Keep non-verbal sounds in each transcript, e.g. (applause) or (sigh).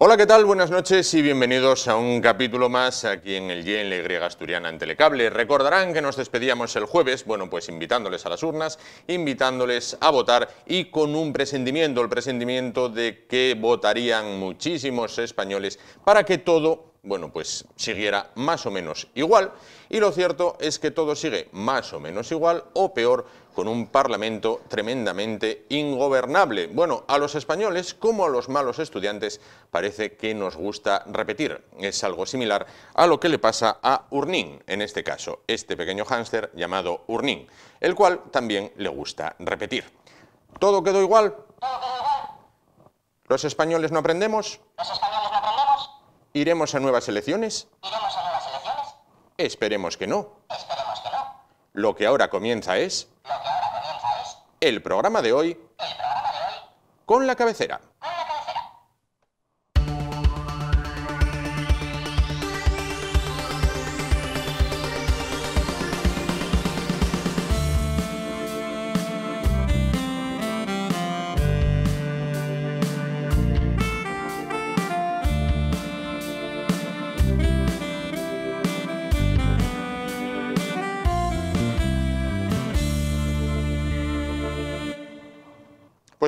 Hola, ¿qué tal? Buenas noches y bienvenidos a un capítulo más aquí en el Griega Asturiana en Telecable. Recordarán que nos despedíamos el jueves, bueno, pues invitándoles a las urnas, invitándoles a votar y con un presentimiento, el presentimiento de que votarían muchísimos españoles para que todo bueno, pues siguiera más o menos igual. Y lo cierto es que todo sigue más o menos igual o peor con un Parlamento tremendamente ingobernable. Bueno, a los españoles como a los malos estudiantes parece que nos gusta repetir. Es algo similar a lo que le pasa a Urnin, en este caso, este pequeño hámster llamado Urnin, el cual también le gusta repetir. ¿Todo quedó igual? ¿Los españoles no aprendemos? ¿Iremos a nuevas elecciones? Esperemos que no. Lo que ahora comienza es... El programa de hoy... Con la cabecera.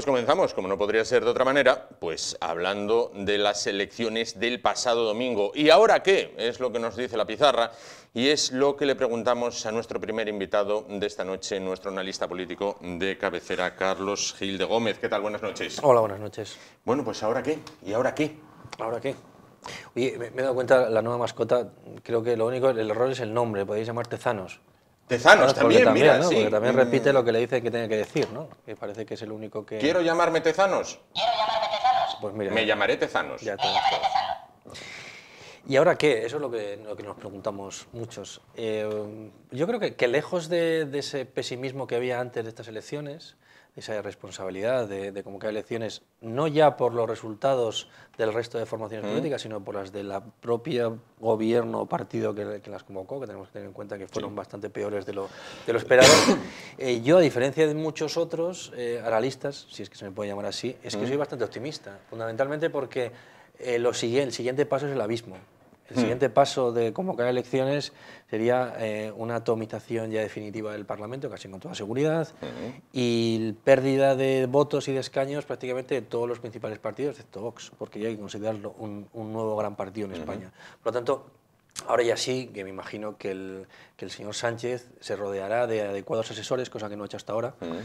Pues comenzamos, como no podría ser de otra manera, pues hablando de las elecciones del pasado domingo. ¿Y ahora qué? Es lo que nos dice la pizarra y es lo que le preguntamos a nuestro primer invitado de esta noche, nuestro analista político de cabecera, Carlos Gil de Gómez. ¿Qué tal? Buenas noches. Hola, buenas noches. Bueno, pues ¿ahora qué? ¿Y ahora qué? ¿Ahora qué? Oye, me, me he dado cuenta, la nueva mascota, creo que lo único, el error es el nombre, podéis llamar Zanos. Tezanos también, mira, Porque también repite lo que le dice que tiene que decir, ¿no? Que parece que es el único que... ¿Quiero llamarme Tezanos? ¿Quiero llamarme Tezanos? Pues mira... Me llamaré Tezanos. Ya ¿Y ahora qué? Eso es lo que, nos preguntamos muchos. Eh, yo creo que, lejos de, de, ese pesimismo que había antes de estas elecciones, esa responsabilidad de, de, convocar elecciones, no ya por los resultados del resto de formaciones mm. políticas, sino por las de la propia gobierno o partido que, las convocó, que tenemos que tener en cuenta que fueron bastante peores de lo, esperado. (coughs) Eh, yo, a diferencia de muchos otros eh, si es que se me puede llamar así, es que mm. soy bastante optimista, fundamentalmente porque eh, el siguiente paso es el abismo. El siguiente hmm. paso de convocar elecciones sería eh, una atomización ya definitiva del Parlamento, casi con toda seguridad, hmm. y pérdida de votos y de escaños prácticamente de todos los principales partidos, excepto Vox, porque ya hay que considerarlo un, nuevo gran partido en España. Por lo tanto, Ahora ya sí, que me imagino que el, señor Sánchez se rodeará de adecuados asesores, cosa que no ha hecho hasta ahora. Hmm.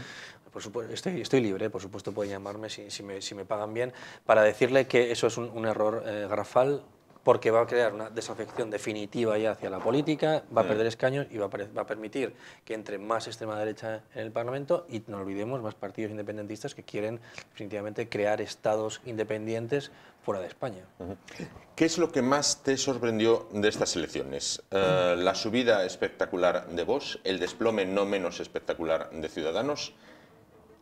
por supuesto, estoy, estoy, libre, por supuesto pueden llamarme si, me, pagan bien, para decirle que eso es un, error eh, grafal, porque va a crear una desafección definitiva ya hacia la política, va a mm. perder escaños y va a, permitir que entre más extrema derecha en el Parlamento y, no olvidemos, más partidos independentistas que quieren definitivamente crear estados independientes fuera de España. ¿Qué es lo que más te sorprendió de estas elecciones? Eh, ¿La subida espectacular de Vox? ¿El desplome no menos espectacular de Ciudadanos?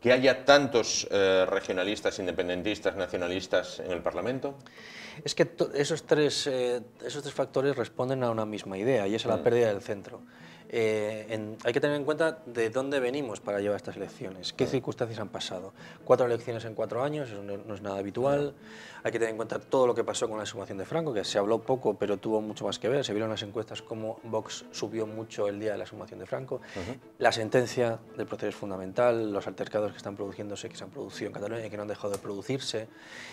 que haya tantos eh, regionalistas, independentistas, nacionalistas en el Parlamento? Es que esos tres, eh, esos tres factores responden a una misma idea y es la mm. pérdida del centro. Eh, hay que tener en cuenta de dónde venimos para llevar estas elecciones, qué circunstancias han pasado. Cuatro elecciones en cuatro años, eso no, es nada habitual. Hay que tener en cuenta todo lo que pasó con la sumación de Franco, que se habló poco, pero tuvo mucho más que ver. Se vieron las encuestas como Vox subió mucho el día de la sumación de Franco. La sentencia del proceso es fundamental, los altercados que están produciéndose, que se han producido en Cataluña y que no han dejado de producirse.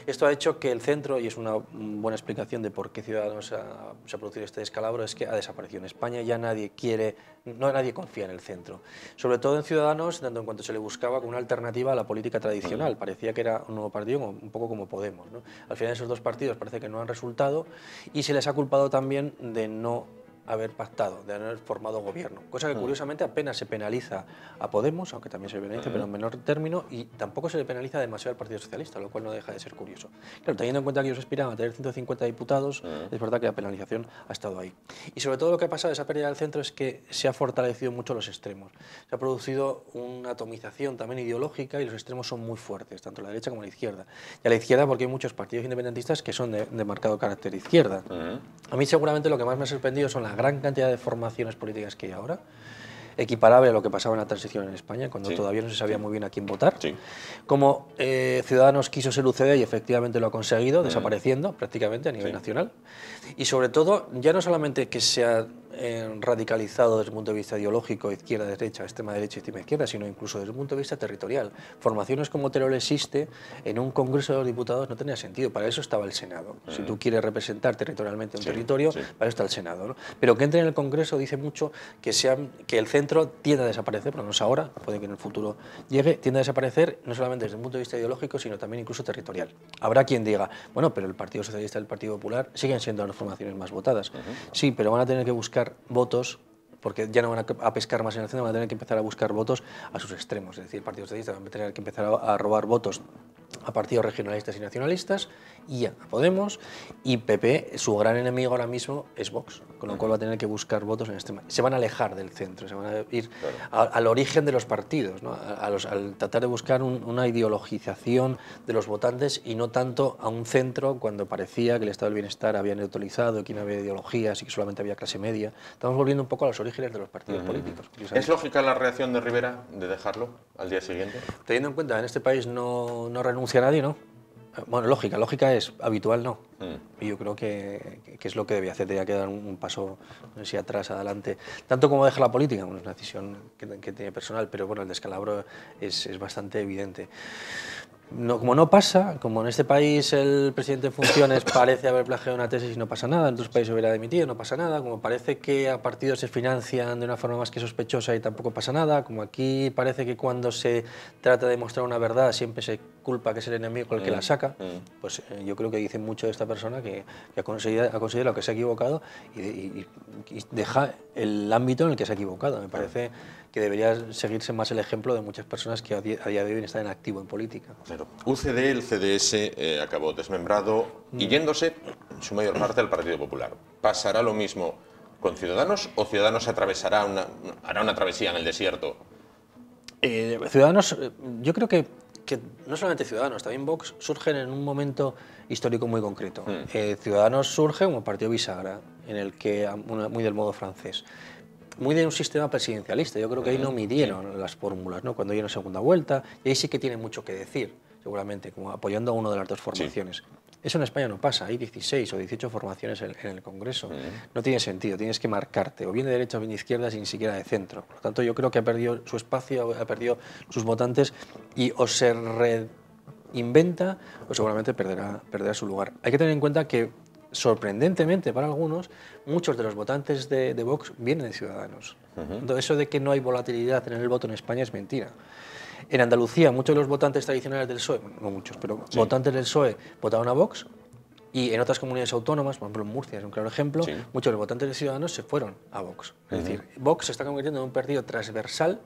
Esto ha hecho que el centro, y es una buena explicación de por qué Ciudadanos ha, se ha producido este descalabro, es que ha desaparecido en España, ya nadie quiere no nadie confía en el centro. Sobre todo en Ciudadanos, tanto en cuanto se le buscaba como una alternativa a la política tradicional. Mm. Parecía que era un nuevo partido, un poco como Podemos. ¿no? Al final esos dos partidos parece que no han resultado y se les ha culpado también de no haber pactado, de haber formado gobierno. Cosa que mm. curiosamente apenas se penaliza a Podemos, aunque también se penaliza, mm. pero en menor término, y tampoco se le penaliza demasiado al Partido Socialista, lo cual no deja de ser curioso. Claro, teniendo en cuenta que ellos aspiraban a tener 150 diputados, mm. es verdad que la penalización ha estado ahí. Y sobre todo lo que ha pasado, de esa pérdida del centro, es que se ha fortalecido mucho los extremos. Se ha producido una atomización también ideológica y los extremos son muy fuertes, tanto la derecha como la izquierda. Y a la izquierda porque hay muchos partidos independentistas que son de, de marcado carácter izquierda. A mí seguramente lo que más me ha sorprendido son las gran cantidad de formaciones políticas que hay ahora, equiparable a lo que pasaba en la transición en España, cuando todavía no se sabía muy bien a quién votar. Como eh, Ciudadanos quiso ser UCD y efectivamente lo ha conseguido, mm. desapareciendo prácticamente a nivel nacional. Y sobre todo, ya no solamente que se ha eh, radicalizado desde el punto de vista ideológico, izquierda-derecha, extrema-derecha, extrema-izquierda, sino incluso desde el punto de vista territorial. Formaciones como Terol existe, en un Congreso de los Diputados no tenía sentido, para eso estaba el Senado. Si mm. tú quieres representar territorialmente un territorio, para eso está el Senado. ¿no? Pero que entre en el Congreso dice mucho que, sean que el centro tiende a desaparecer, pero no es ahora, puede que en el futuro llegue, tiende a desaparecer no solamente desde el punto de vista ideológico, sino también incluso territorial. Habrá quien diga, bueno, pero el Partido Socialista y el Partido Popular siguen siendo las formaciones más votadas. Sí, pero van a tener que buscar votos porque ya no van a pescar más en el centro, van a tener que empezar a buscar votos a sus extremos, es decir, partidos de lista van a tener que empezar a robar votos a partidos regionalistas y nacionalistas y a Podemos, y PP, su gran enemigo ahora mismo es Vox, con lo cual va a tener que buscar votos en este... Se van a alejar del centro, se van a ir al origen de los partidos, los, al tratar de buscar una ideologización de los votantes y no tanto a un centro cuando parecía que el Estado del Bienestar había neutralizado, que no había ideologías y que solamente había clase media. Estamos volviendo un poco a los orígenes de los partidos políticos. ¿Es lógica la reacción de Rivera de dejarlo al día siguiente? Teniendo en cuenta, en este país no, no renuncia nadie, ¿no? Bueno, lógica, lógica es, habitual no. Mm. Y yo creo que, es lo que debía hacer, tenía que dar un, paso, hacia atrás, adelante. Tanto como deja la política, es una decisión que, tiene personal, pero bueno, el descalabro es, es bastante evidente no, como no pasa, como en este país el presidente en funciones (coughs) parece haber plagiado una tesis y no pasa nada, en otros países hubiera dimitido, no pasa nada, como parece que a partidos se financian de una forma más que sospechosa y tampoco pasa nada, como aquí parece que cuando se trata de mostrar una verdad siempre se culpa que es el enemigo el que la mm, saca, mm. pues eh, yo creo que dice mucho de esta persona que, ha, conseguido, lo que se ha equivocado y, deja el ámbito en el que se ha equivocado. Me parece que debería seguirse más el ejemplo de muchas personas que a día de hoy están en activo en política. Claro. UCD, el CDS, eh, acabó desmembrado mm. y yéndose, en su mayor parte, al Partido Popular. ¿Pasará lo mismo con Ciudadanos o Ciudadanos atravesará una, hará una travesía en el desierto? Eh, Ciudadanos, eh, yo creo que, que, no solamente Ciudadanos, también Vox surgen en un momento histórico muy concreto. Mm. Ciudadanos surge como partido bisagra, en el que, muy del modo francés muy de un sistema presidencialista. Yo creo que ahí no midieron las fórmulas, ¿no? Cuando hay una segunda vuelta, y ahí sí que tiene mucho que decir, seguramente, como apoyando a una de las dos formaciones. Eso en España no pasa, hay 16 o 18 formaciones en, el Congreso. No tiene sentido, tienes que marcarte, o bien de derecha o bien de izquierda, sin siquiera de centro. Por lo tanto, yo creo que ha perdido su espacio, ha perdido sus votantes y o se reinventa o seguramente perderá, perderá su lugar. Hay que tener en cuenta que sorprendentemente para algunos, muchos de los votantes de, Vox vienen de Ciudadanos. eso de que no hay volatilidad en el voto en España es mentira. En Andalucía, muchos de los votantes tradicionales del PSOE, no muchos, pero votantes del PSOE votaron a Vox y en otras comunidades autónomas, por ejemplo en Murcia es un claro ejemplo, muchos de los votantes de Ciudadanos se fueron a Vox. Es decir, Vox se está convirtiendo en un partido transversal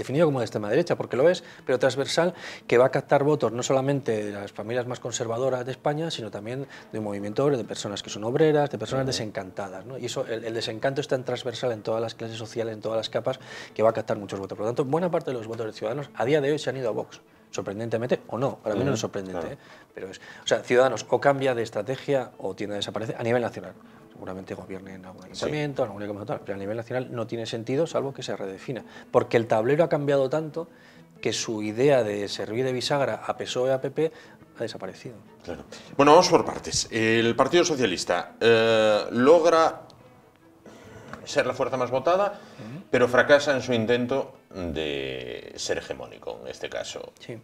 definido como de extrema derecha, porque lo es, pero transversal, que va a captar votos no solamente de las familias más conservadoras de España, sino también de un movimiento de personas que son obreras, de personas desencantadas. Y eso, el, desencanto es tan transversal en todas las clases sociales, en todas las capas, que va a captar muchos votos. Por lo tanto, buena parte de los votos de Ciudadanos a día de hoy se han ido a Vox sorprendentemente o no, para mí no es sorprendente, ¿eh? pero es, o sea, Ciudadanos o cambia de estrategia o tiene a desaparecer a nivel nacional seguramente gobierne en algún ayuntamiento, en algún pero a nivel nacional no tiene sentido, salvo que se redefina. Porque el tablero ha cambiado tanto que su idea de servir de bisagra a PSOE a PP ha desaparecido. Bueno, vamos por partes. El Partido Socialista eh, logra ser la fuerza más votada, pero fracasa en su intento de ser hegemónico, en este caso. Sí.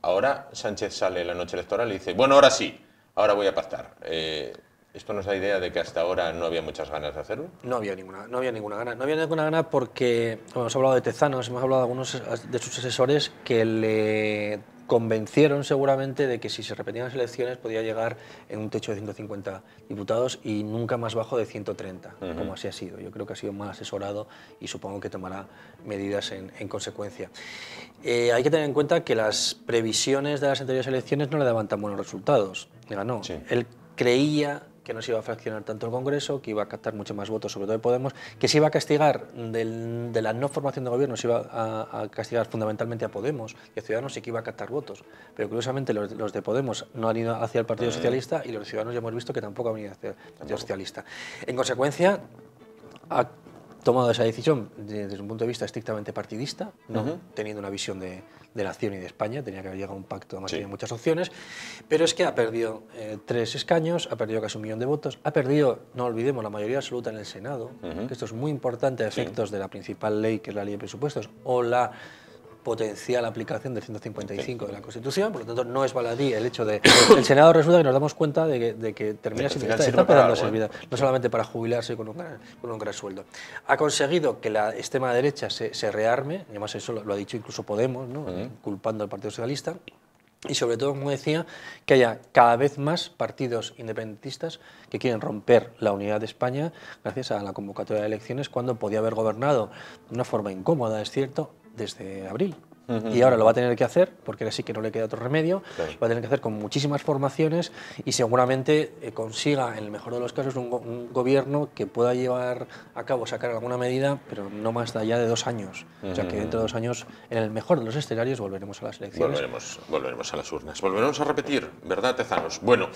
Ahora Sánchez sale la noche electoral y dice, bueno, ahora sí, ahora voy a pactar. Eh, ¿Esto nos da idea de que hasta ahora no había muchas ganas de hacerlo? No había ninguna, no había ninguna gana. No había ninguna gana porque hemos hablado de Tezanos, hemos hablado de algunos de sus asesores que le convencieron seguramente de que si se repetían las elecciones podía llegar en un techo de 150 diputados y nunca más bajo de 130, como así ha sido. Yo creo que ha sido mal asesorado y supongo que tomará medidas en, consecuencia. Eh, hay que tener en cuenta que las previsiones de las anteriores elecciones no le daban tan buenos resultados. Él creía que no se iba a fraccionar tanto el Congreso, que iba a captar mucho más votos, sobre todo de Podemos, que se iba a castigar de la no formación de gobierno, se iba a, castigar fundamentalmente a Podemos y a Ciudadanos y que iba a captar votos. Pero curiosamente los, de Podemos no han ido hacia el Partido mm. Socialista y los de Ciudadanos ya hemos visto que tampoco han ido hacia el Partido Socialista. En consecuencia, tomado esa decisión desde un punto de vista estrictamente partidista, no teniendo una visión de, la acción y de España, tenía que haber llegado a un pacto además tenía muchas opciones, pero es que ha perdido eh, tres escaños, ha perdido casi un millón de votos, ha perdido, no olvidemos, la mayoría absoluta en el Senado, que esto es muy importante a efectos de la principal ley, que es la ley de presupuestos, o la potencial aplicación del 155 de la Constitución, por lo tanto no es baladí el hecho de... El Senado resulta que nos damos cuenta de que, termina sin estar su servida, no solamente para jubilarse con un, gran, con un gran sueldo. Ha conseguido que la extrema derecha se, rearme, y además eso lo, ha dicho incluso Podemos, culpando al Partido Socialista, y sobre todo, como decía, que haya cada vez más partidos independentistas que quieren romper la unidad de España gracias a la convocatoria de elecciones cuando podía haber gobernado de una forma incómoda, es cierto, desde abril. Y ahora lo va a tener que hacer, porque sí que no le queda otro remedio, va a tener que hacer con muchísimas formaciones y seguramente eh, consiga, en el mejor de los casos, un, gobierno que pueda llevar a cabo, sacar alguna medida, pero no más de allá de dos años. O sea que dentro de dos años, en el mejor de los escenarios, volveremos a las elecciones. Volveremos, volveremos a las urnas. Volveremos a repetir, ¿verdad, Tezanos? Bueno,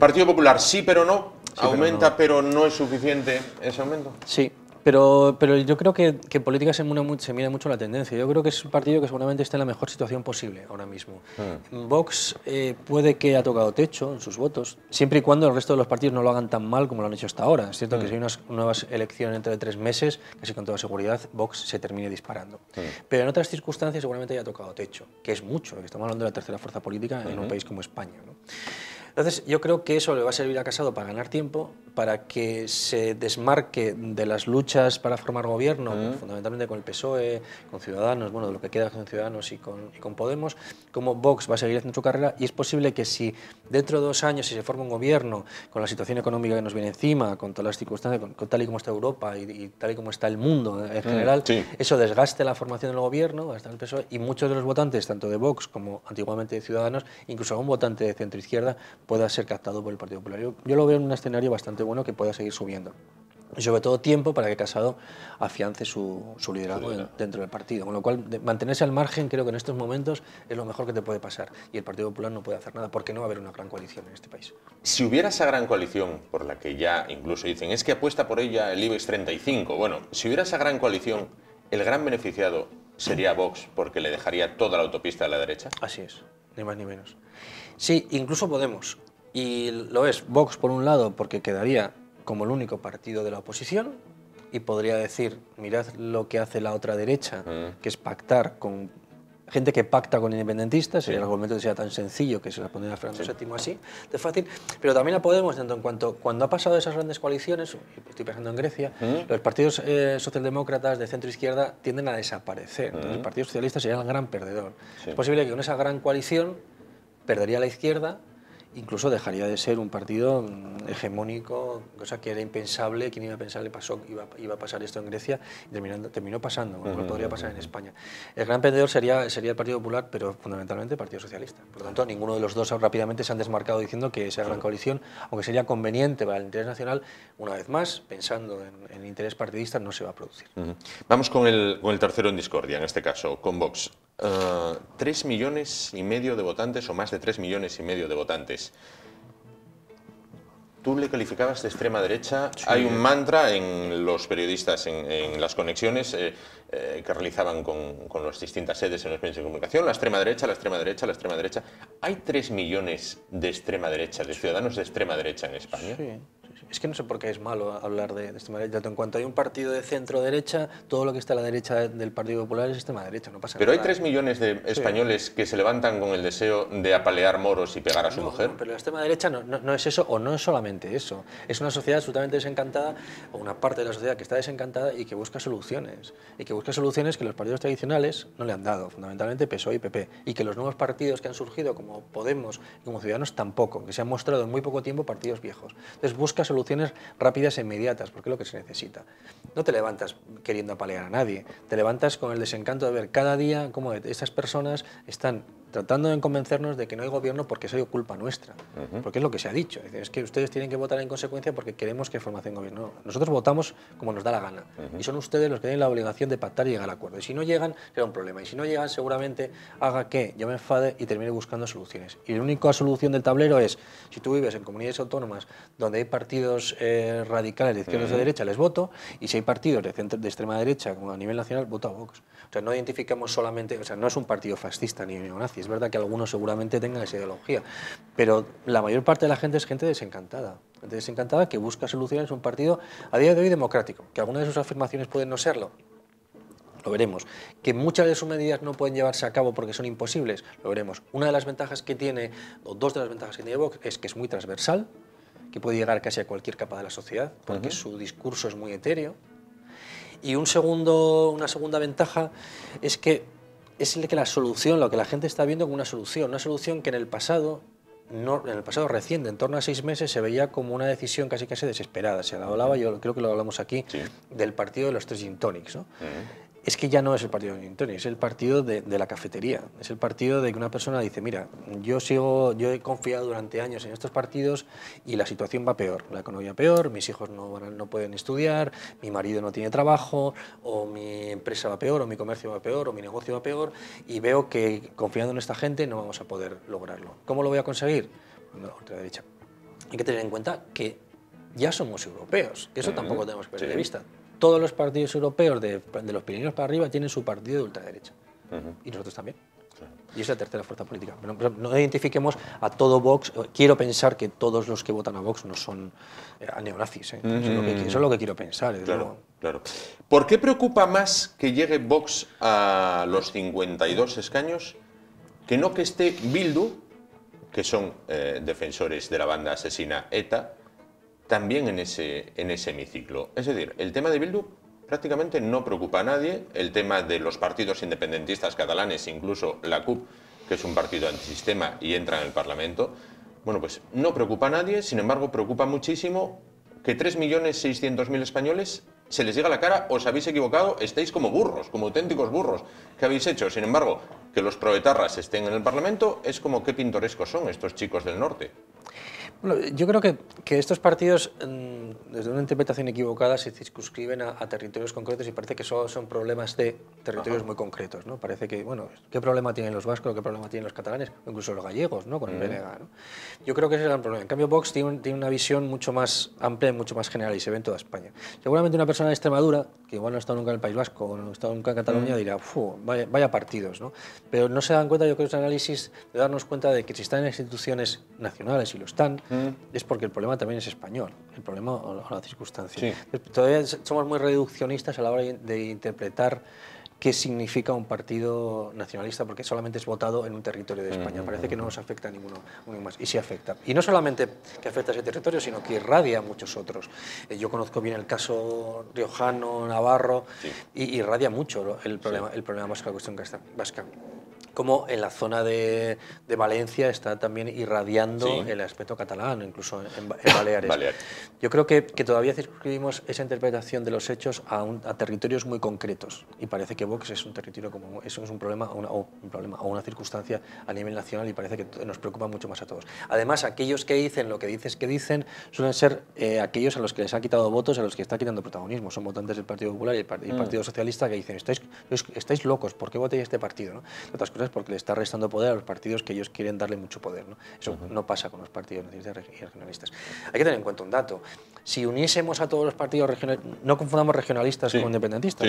Partido Popular sí, pero no. ¿Aumenta, pero no es suficiente ese aumento? Sí, pero, pero yo creo que, que en política se, mira mucho, la tendencia. Yo creo que es un partido que seguramente está en la mejor situación posible ahora mismo. Hmm. Vox eh, puede que ha tocado techo en sus votos, siempre y cuando el resto de los partidos no lo hagan tan mal como lo han hecho hasta ahora. Es cierto que hmm. si hay unas nuevas elecciones dentro de tres meses, casi con toda seguridad Vox se termine disparando. Hmm. Pero en otras circunstancias seguramente haya tocado techo, que es mucho. Estamos hablando de la tercera fuerza política en un país como España. ¿no? Entonces, yo creo que eso le va a servir a Casado para ganar tiempo, para que se desmarque de las luchas para formar gobierno, mm. fundamentalmente con el PSOE, con Ciudadanos, bueno, de lo que queda con Ciudadanos y con, Podemos, como Vox va a seguir haciendo su carrera, y es posible que si dentro de dos años, si se forma un gobierno, con la situación económica que nos viene encima, con todas las circunstancias, con, tal y como está Europa y, tal y como está el mundo en mm, general, eso desgaste la formación del gobierno, hasta el PSOE, y muchos de los votantes, tanto de Vox como antiguamente de Ciudadanos, incluso algún votante de centroizquierda, pueda ser captado por el Partido Popular. Yo, lo veo en un escenario bastante bueno que pueda seguir subiendo. Y sobre todo tiempo para que Casado afiance su, liderazgo dentro del partido. Con lo cual, mantenerse al margen creo que en estos momentos es lo mejor que te puede pasar. Y el Partido Popular no puede hacer nada porque no va a haber una gran coalición en este país. Si hubiera esa gran coalición, por la que ya incluso dicen, es que apuesta por ella el IBEX 35, bueno, si hubiera esa gran coalición, el gran beneficiado sería Vox porque le dejaría toda la autopista a la derecha. Así es, ni más ni menos. Sí, incluso Podemos. Y lo es Vox por un lado, porque quedaría como el único partido de la oposición y podría decir, mirad lo que hace la otra derecha, ah. que es pactar con gente que pacta con independentistas, sí. el argumento que sea tan sencillo que se la pondría a Fernando VII así, de fácil, pero también a Podemos, tanto en cuanto cuando ha pasado esas grandes coaliciones, estoy pensando en Grecia, ¿Mm? los partidos eh, socialdemócratas de centro-izquierda tienden a desaparecer, los entonces ¿Mm? el Partido Socialista sería el gran perdedor. Es posible que con esa gran coalición perdería la izquierda incluso dejaría de ser un partido mm, hegemónico, cosa que era impensable, quien iba a pensar que pasó, iba, a pasar esto en Grecia, y terminando, terminó pasando, como podría pasar en España. El gran perdedor sería, sería el Partido Popular, pero fundamentalmente el Partido Socialista. Por lo tanto, ninguno de los dos rápidamente se han desmarcado diciendo que esa gran coalición, aunque sería conveniente para el interés nacional, una vez más, pensando en, el interés partidista, no se va a producir. Vamos con el, con el tercero en discordia, en este caso, con Vox. Eh, tres millones y medio de votantes o más de tres millones y medio de votantes. Tú le calificabas de extrema derecha. Hay un mantra en los periodistas, en, las conexiones eh, eh, que realizaban con, las distintas sedes en los medios de comunicación, la extrema derecha, la extrema derecha, la extrema derecha. Hay tres millones de extrema derecha, de ciudadanos de extrema derecha en España. Es que no sé por qué es malo hablar de, de extrema derecha. En cuanto hay un partido de centro-derecha, todo lo que está a la derecha del Partido Popular es extrema derecha, no pasa pero nada. hay tres millones de españoles que se levantan con el deseo de apalear moros y pegar a su mujer. pero la extrema derecha no, no, es eso o no es solamente eso. Es una sociedad absolutamente desencantada o una parte de la sociedad que está desencantada y que busca soluciones. Y que busca soluciones que los partidos tradicionales no le han dado, fundamentalmente PSOE y PP. Y que los nuevos partidos que han surgido, como Podemos y como Ciudadanos, tampoco. Que se han mostrado en muy poco tiempo partidos viejos. Entonces busca soluciones rápidas e inmediatas, porque es lo que se necesita. No te levantas queriendo apalear a nadie, te levantas con el desencanto de ver cada día cómo estas personas están tratando de convencernos de que no hay gobierno porque es culpa nuestra, porque es lo que se ha dicho. Es que ustedes tienen que votar en consecuencia porque queremos que formación gobierno. nosotros votamos como nos da la gana y son ustedes los que tienen la obligación de pactar y llegar al acuerdo. Y si no llegan, será un problema. Y si no llegan, seguramente haga que yo me enfade y termine buscando soluciones. Y la única solución del tablero es, si tú vives en comunidades autónomas donde hay partidos eh, radicales de izquierda y de derecha, les voto, y si hay partidos de, centro, de extrema derecha, como a nivel nacional, voto a Vox. O sea, no identificamos solamente, o sea, no es un partido fascista ni neonazi, es verdad que algunos seguramente tengan esa ideología, pero la mayor parte de la gente es gente desencantada. Gente desencantada que busca soluciones un partido a día de hoy democrático, que algunas de sus afirmaciones pueden no serlo. Lo veremos. Que muchas de sus medidas no pueden llevarse a cabo porque son imposibles, lo veremos. Una de las ventajas que tiene, o dos de las ventajas que tiene Vox, es que es muy transversal, que puede llegar casi a cualquier capa de la sociedad, porque su discurso es muy etéreo. Y una segunda ventaja es que es el que la solución, lo que la gente está viendo como una solución, una solución que en el pasado, no, en el pasado reciente, en torno a seis meses, se veía como una decisión casi casi desesperada. Se hablaba, yo creo que lo hablamos aquí, del partido de los tres gin mm es que ya no es el partido de es el partido de, la cafetería. Es el partido de que una persona dice, mira, yo sigo, yo he confiado durante años en estos partidos y la situación va peor, la economía peor, mis hijos no, no pueden estudiar, mi marido no tiene trabajo, o mi empresa va peor, o mi comercio va peor, o mi negocio va peor, y veo que confiando en esta gente no vamos a poder lograrlo. ¿Cómo lo voy a conseguir? No, otra derecha. Hay que tener en cuenta que ya somos europeos, que eso tampoco tenemos que perder de vista todos los partidos europeos de, los Pirineos para arriba tienen su partido de ultraderecha. Y nosotros también. Y es la tercera fuerza política. No, identifiquemos a todo Vox. Eh, quiero pensar que todos los que votan a Vox no son eh, a neonazis. ¿eh? eso, es lo que, quiero pensar. Claro, ¿Por qué preocupa más que llegue Vox a los 52 escaños que no que esté Bildu, que son defensores de la banda asesina ETA, también en ese, en ese hemiciclo. Es decir, el tema de Bildu prácticamente no preocupa a nadie, el tema de los partidos independentistas catalanes, incluso la CUP, que es un partido antisistema y entra en el Parlamento, bueno, pues no preocupa a nadie, sin embargo preocupa muchísimo que 3.600.000 españoles se les llega la cara, os habéis equivocado, estáis como burros, como auténticos burros. ¿Qué habéis hecho? Sin embargo, que los proetarras estén en el Parlamento es como qué pintorescos son estos chicos del norte yo creo que, estos partidos, mm, desde una interpretación equivocada, se circunscriben a, territorios concretos y parece que solo son problemas de territorios muy concretos. ¿no? Parece que, bueno, ¿qué problema tienen los vascos, qué problema tienen los catalanes, incluso los gallegos ¿no? con el mm. ¿no? Yo creo que ese es el gran problema. En cambio, Vox tiene, una visión mucho más amplia y mucho más general y se ve en toda España. Seguramente una persona de Extremadura, que igual no ha estado nunca en el País Vasco o no ha estado nunca en Cataluña, dirá, vaya, vaya, partidos. ¿no? Pero no se dan cuenta, yo creo, un análisis de darnos cuenta de que si están en instituciones nacionales y lo están, es porque el problema también es español, el problema o, la circunstancia. Todavía somos muy reduccionistas a la hora de interpretar qué significa un partido nacionalista, porque solamente es votado en un territorio de España. Parece que no nos afecta a ninguno, más. Y sí afecta. Y no solamente que afecta a ese territorio, sino que irradia a muchos otros. Eh, yo conozco bien el caso riojano, navarro, y irradia mucho el problema, el problema la cuestión vasca como en la zona de, Valencia está también irradiando el aspecto catalán, incluso en, Baleares. Yo creo que, todavía circunscribimos esa interpretación de los hechos a, territorios muy concretos y parece que Vox es un territorio como eso es un problema, o un problema o una circunstancia a nivel nacional y parece que nos preocupa mucho más a todos. Además, aquellos que dicen lo que dices que dicen suelen ser eh, aquellos a los que les ha quitado votos, a los que está quitando protagonismo. Son votantes del Partido Popular y el, mm. Partido Socialista que dicen estáis, estáis locos, ¿por qué votéis este partido? ¿no? Otras cosas porque le está restando poder a los partidos que ellos quieren darle mucho poder. ¿no? Eso no pasa con los partidos nacionalistas y regionalistas. Hay que tener en cuenta un dato. Si uniésemos a todos los partidos regionales, no confundamos regionalistas con independentistas,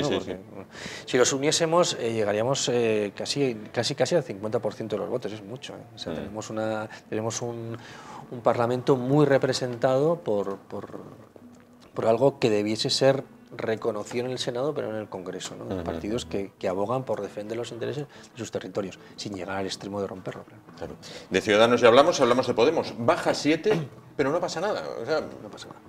si los uniésemos eh, llegaríamos eh, casi, casi, casi al 50% de los votos, es mucho. ¿eh? Mm. tenemos, un, Parlamento muy representado por algo que debiese ser reconoció en el Senado, pero en el Congreso, ¿no? partidos que, que, abogan por defender los intereses de sus territorios, sin llegar al extremo de romperlo. De Ciudadanos ya hablamos, hablamos de Podemos. Baja 7, pero no pasa nada. no pasa nada.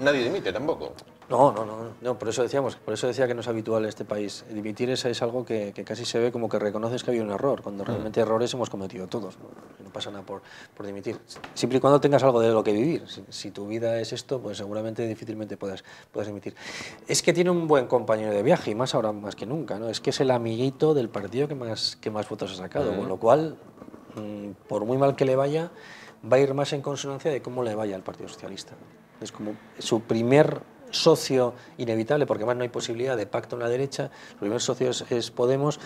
Nadie dimite tampoco. No, no, no, no. por eso decíamos, por eso decía que no es habitual en este país. Dimitir es algo que, casi se ve como que reconoces que había un error, cuando mm. realmente errores hemos cometido todos. No, pasa nada por, por, dimitir. Siempre y cuando tengas algo de lo que vivir. Si, tu vida es esto, pues seguramente difícilmente puedas, dimitir. Es que tiene un buen compañero de viaje, y más ahora más que nunca, ¿no? Es que es el amiguito del partido que más, que más votos ha sacado, con mm. lo cual, mm, por muy mal que le vaya, va a ir más en consonancia de cómo le vaya al Partido Socialista. Es como su primer socio inevitable, porque más no hay posibilidad de pacto en la derecha, el primer socio es Podemos,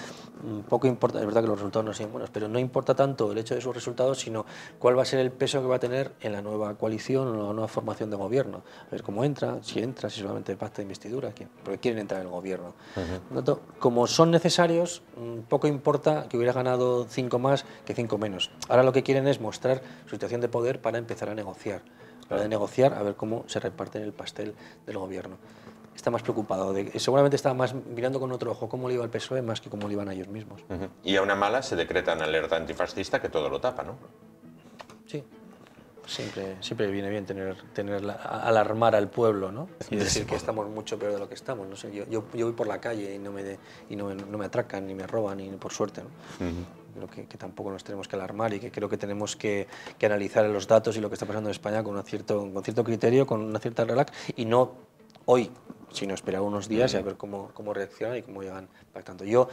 mm, poco importa, es verdad que los resultados no son buenos, pero no importa tanto el hecho de sus resultados, sino cuál va a ser el peso que va a tener en la nueva coalición o la nueva formación de gobierno. A ver cómo entra, si entra, si solamente pacto de investidura, porque quieren entrar en el gobierno. Como son necesarios, mm, poco importa que hubiera ganado cinco más que cinco menos. Ahora lo que quieren es mostrar su situación de poder para empezar a negociar la de negociar, a ver cómo se reparten el pastel del gobierno. Está más preocupado, eh, seguramente estaba más mirando con otro ojo cómo le iba el PSOE más que cómo le iban a ellos mismos. Y a una mala se decreta una alerta antifascista que todo lo tapa, ¿no? Sí, siempre, siempre viene bien tener, tener alarmar al pueblo, ¿no? Y decir que estamos mucho peor de lo que estamos. No sé, yo, yo, voy por la calle y no me, y no, me atracan ni me roban, ni por suerte, ¿no? creo que, tampoco nos tenemos que alarmar y que creo que tenemos que, analizar los datos y lo que está pasando en España con, un cierto, con cierto criterio, con una cierta relax y no hoy sino esperar unos días y a ver cómo, reaccionan y cómo llegan pactando. Yo,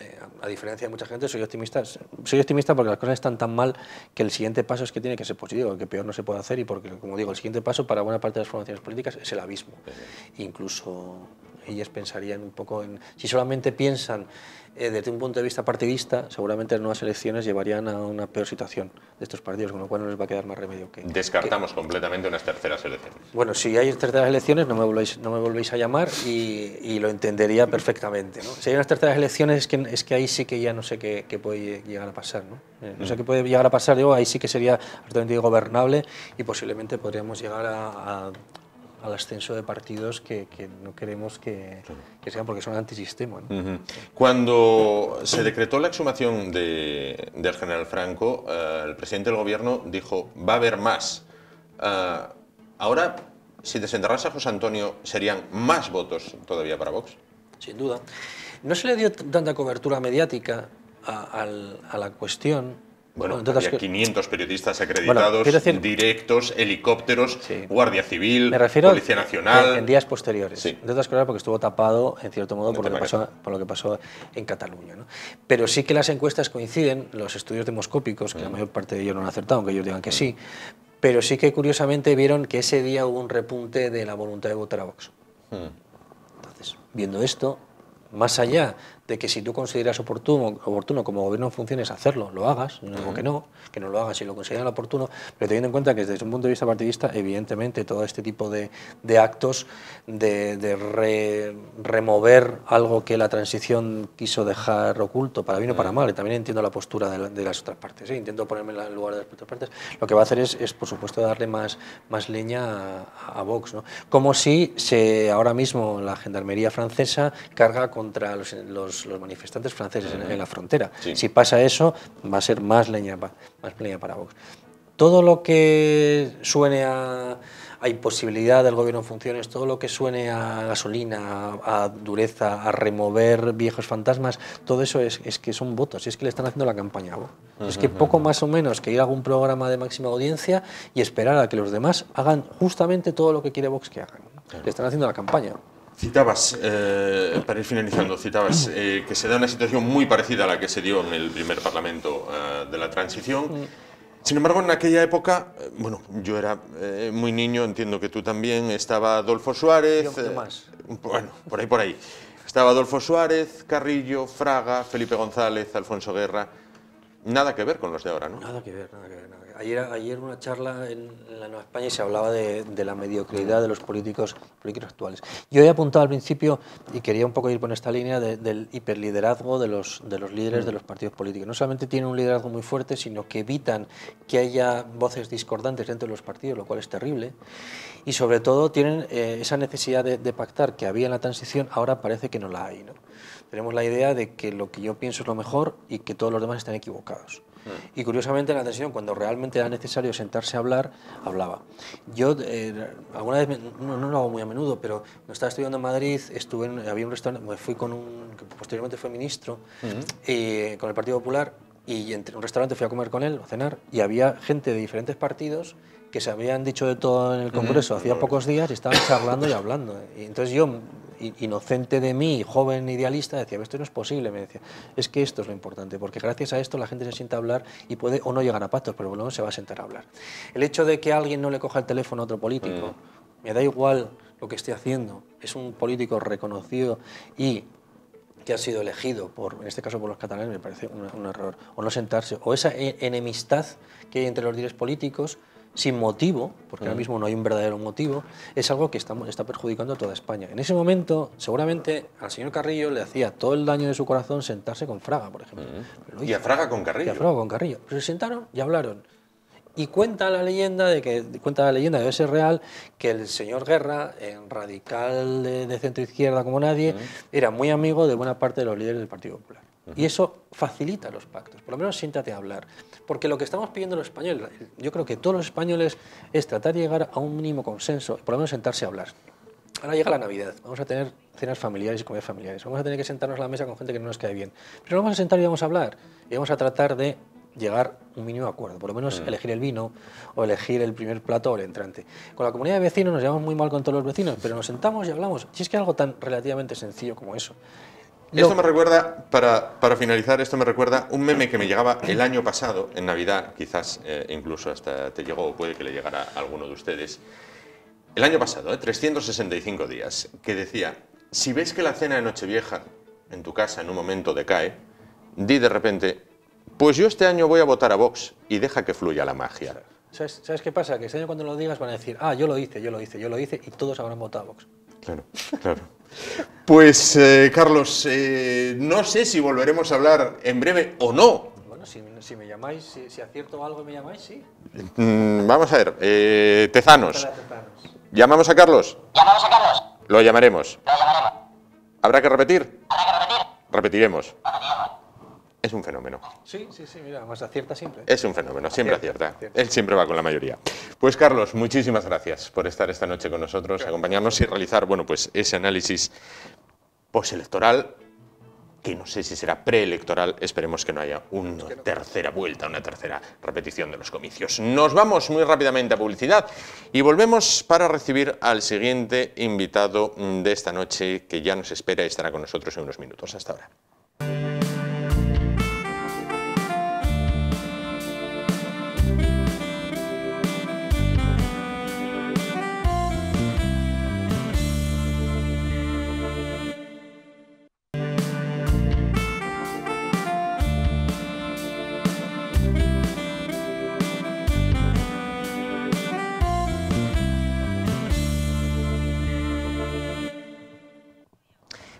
eh, a diferencia de mucha gente, soy optimista, soy optimista porque las cosas están tan mal que el siguiente paso es que tiene que ser positivo, que peor no se puede hacer y porque, como digo, el siguiente paso para buena parte de las formaciones políticas es el abismo. Incluso ellas pensarían un poco en, si solamente piensan eh, desde un punto de vista partidista, seguramente las nuevas elecciones llevarían a una peor situación de estos partidos, con lo cual no les va a quedar más remedio que... Descartamos completamente unas terceras elecciones. Bueno, si hay terceras elecciones no me volvéis, no me volvéis a llamar y, lo entendería perfectamente. Si hay unas terceras elecciones es que, es que ahí sí que ya no sé qué, puede llegar a pasar. ¿no? Eh, sé mm. qué puede llegar a pasar, digo, ahí sí que sería absolutamente gobernable y posiblemente podríamos llegar a al ascenso de partidos que, no queremos que, sean porque son antisistema. Cuando se decretó la exhumación del general Franco, eh, el presidente del gobierno dijo, va a haber más. Eh, ahora, si desenterras a José Antonio, ¿serían más votos todavía para Vox? Sin duda. No se le dio tanta cobertura mediática a, a la cuestión bueno, había 500 periodistas acreditados, directos, helicópteros, Guardia Civil, Policía Nacional. En, días posteriores. Sí. otras porque estuvo tapado, en cierto modo, por, lo que pasó, en Cataluña. Pero sí que las encuestas coinciden, los estudios demoscópicos, que la mm. mayor parte de ellos no han acertado, aunque ellos digan que mm. sí, pero sí que curiosamente vieron que ese día hubo un repunte de la voluntad de votar a Vox. Mm. Entonces, viendo esto, más allá de que si tú consideras oportuno, oportuno como gobierno en funciones hacerlo, lo hagas, no digo que no, que no lo hagas si lo consideras oportuno, pero teniendo en cuenta que desde un punto de vista partidista, evidentemente todo este tipo de, actos de, remover algo que la transición quiso dejar oculto, para bien o para mal, y también entiendo la postura de, las otras partes, ¿eh? intento ponerme en el lugar de las otras partes, lo que va a hacer es, por supuesto, darle más, más leña a, Vox, ¿no? como si se, ahora mismo la gendarmería francesa carga contra los los, manifestantes franceses en, la frontera. Si pasa eso, va a ser más leña, más leña para Vox. Todo lo que suene a, a, imposibilidad del gobierno en funciones, todo lo que suene a gasolina, a, dureza, a remover viejos fantasmas, todo eso es, es, que son votos, es que le están haciendo la campaña a Vox. es que poco más o menos que ir a algún programa de máxima audiencia y esperar a que los demás hagan justamente todo lo que quiere Vox que hagan. Le están haciendo la campaña. Citabas, eh, para ir finalizando, citabas eh, que se da una situación muy parecida a la que se dio en el primer Parlamento eh, de la Transición. Sin embargo, en aquella época, bueno, yo era muy niño, entiendo que tú también, estaba Adolfo Suárez... bueno, por ahí, por ahí. Estaba Adolfo Suárez, Carrillo, Fraga, Felipe González, Alfonso Guerra... Nada que ver con los de ahora, ¿no? Nada que ver, nada que ver, nada Ayer, ayer una charla en, la Nueva España se hablaba de, la mediocridad de los políticos, políticos actuales. Yo he apuntado al principio, y quería un poco ir por esta línea, del hiperliderazgo de los, de los líderes de los partidos políticos. No solamente tienen un liderazgo muy fuerte, sino que evitan que haya voces discordantes dentro de los partidos, lo cual es terrible. Y sobre todo tienen eh, esa necesidad de, pactar que había en la transición, ahora parece que no la hay. Tenemos la idea de que lo que yo pienso es lo mejor y que todos los demás están equivocados. Y curiosamente la tensión, cuando realmente era necesario sentarse a hablar, hablaba. Yo eh, alguna vez, no, lo hago muy a menudo, pero me estaba estudiando en Madrid, estuve había un restaurante, fui con un, que posteriormente fue ministro, eh, con el Partido Popular, y en un restaurante fui a comer con él, a cenar, y había gente de diferentes partidos que se habían dicho de todo en el Congreso hacía pocos días y estaban charlando y hablando. Y entonces yo, inocente de mí, joven idealista, decía, esto no es posible, me decía, es que esto es lo importante, porque gracias a esto la gente se sienta a hablar y puede o no llegar a pactos, pero por se va a sentar a hablar. El hecho de que alguien no le coja el teléfono a otro político, mm. me da igual lo que esté haciendo, es un político reconocido y que ha sido elegido, por, en este caso por los catalanes, me parece un, un error. O no sentarse, o esa e-, enemistad que hay entre los líderes políticos, sin motivo, porque ahora mismo no hay un verdadero motivo, es algo que está, perjudicando a toda España. En ese momento, seguramente al señor Carrillo le hacía todo el daño de su corazón sentarse con Fraga, por ejemplo. Mm. Y a Fraga con Carrillo. Y a Fraga con Carrillo. Pero se sentaron y hablaron. Y cuenta la leyenda de que cuenta la leyenda debe ser real que el señor Guerra, en radical de, centro izquierda como nadie, mm. era muy amigo de buena parte de los líderes del Partido Popular. Y eso facilita los pactos. Por lo menos siéntate a hablar. Porque lo que estamos pidiendo los españoles, yo creo que todos los españoles, es tratar de llegar a un mínimo consenso, por lo menos sentarse a hablar. Ahora llega la Navidad, vamos a tener cenas familiares y comidas familiares, vamos a tener que sentarnos a la mesa con gente que no nos cae bien. Pero vamos a sentar y vamos a hablar. Y vamos a tratar de llegar a un mínimo acuerdo, por lo menos mm. elegir el vino o elegir el primer plato o el entrante. Con la comunidad de vecinos nos llevamos muy mal con todos los vecinos, pero nos sentamos y hablamos. Si es que algo tan relativamente sencillo como eso. Esto me recuerda, para, para, finalizar, esto me recuerda un meme que me llegaba el año pasado, en Navidad, quizás eh, incluso hasta te llegó o puede que le llegara a alguno de ustedes. El año pasado, eh, 365 días, que decía, si ves que la cena de Nochevieja en tu casa en un momento decae, di de repente, pues yo este año voy a votar a Vox y deja que fluya la magia. ¿Sabes, ¿Sabes, qué pasa? Que este año cuando lo digas van a decir, ah, yo lo hice, yo lo hice, yo lo hice, y todos habrán votado a Vox. Claro, claro. Pues, eh, Carlos, eh, no sé si volveremos a hablar en breve o no. Bueno, si, me llamáis, si, acierto algo me llamáis, sí. Mm, vamos a ver, eh, tezanos. ¿Llamamos a Carlos? Llamamos a Carlos. Lo llamaremos. Lo llamaremos. ¿Habrá que repetir? Habrá que repetir. Repetiremos es un fenómeno. Sí, sí, sí, mira, más acierta siempre. Es un fenómeno, siempre acierta. Él siempre va con la mayoría. Pues Carlos, muchísimas gracias por estar esta noche con nosotros, acompañarnos y realizar, bueno, pues ese análisis postelectoral que no sé si será preelectoral, esperemos que no haya una tercera vuelta, una tercera repetición de los comicios. Nos vamos muy rápidamente a publicidad y volvemos para recibir al siguiente invitado de esta noche que ya nos espera y estará con nosotros en unos minutos. Hasta ahora.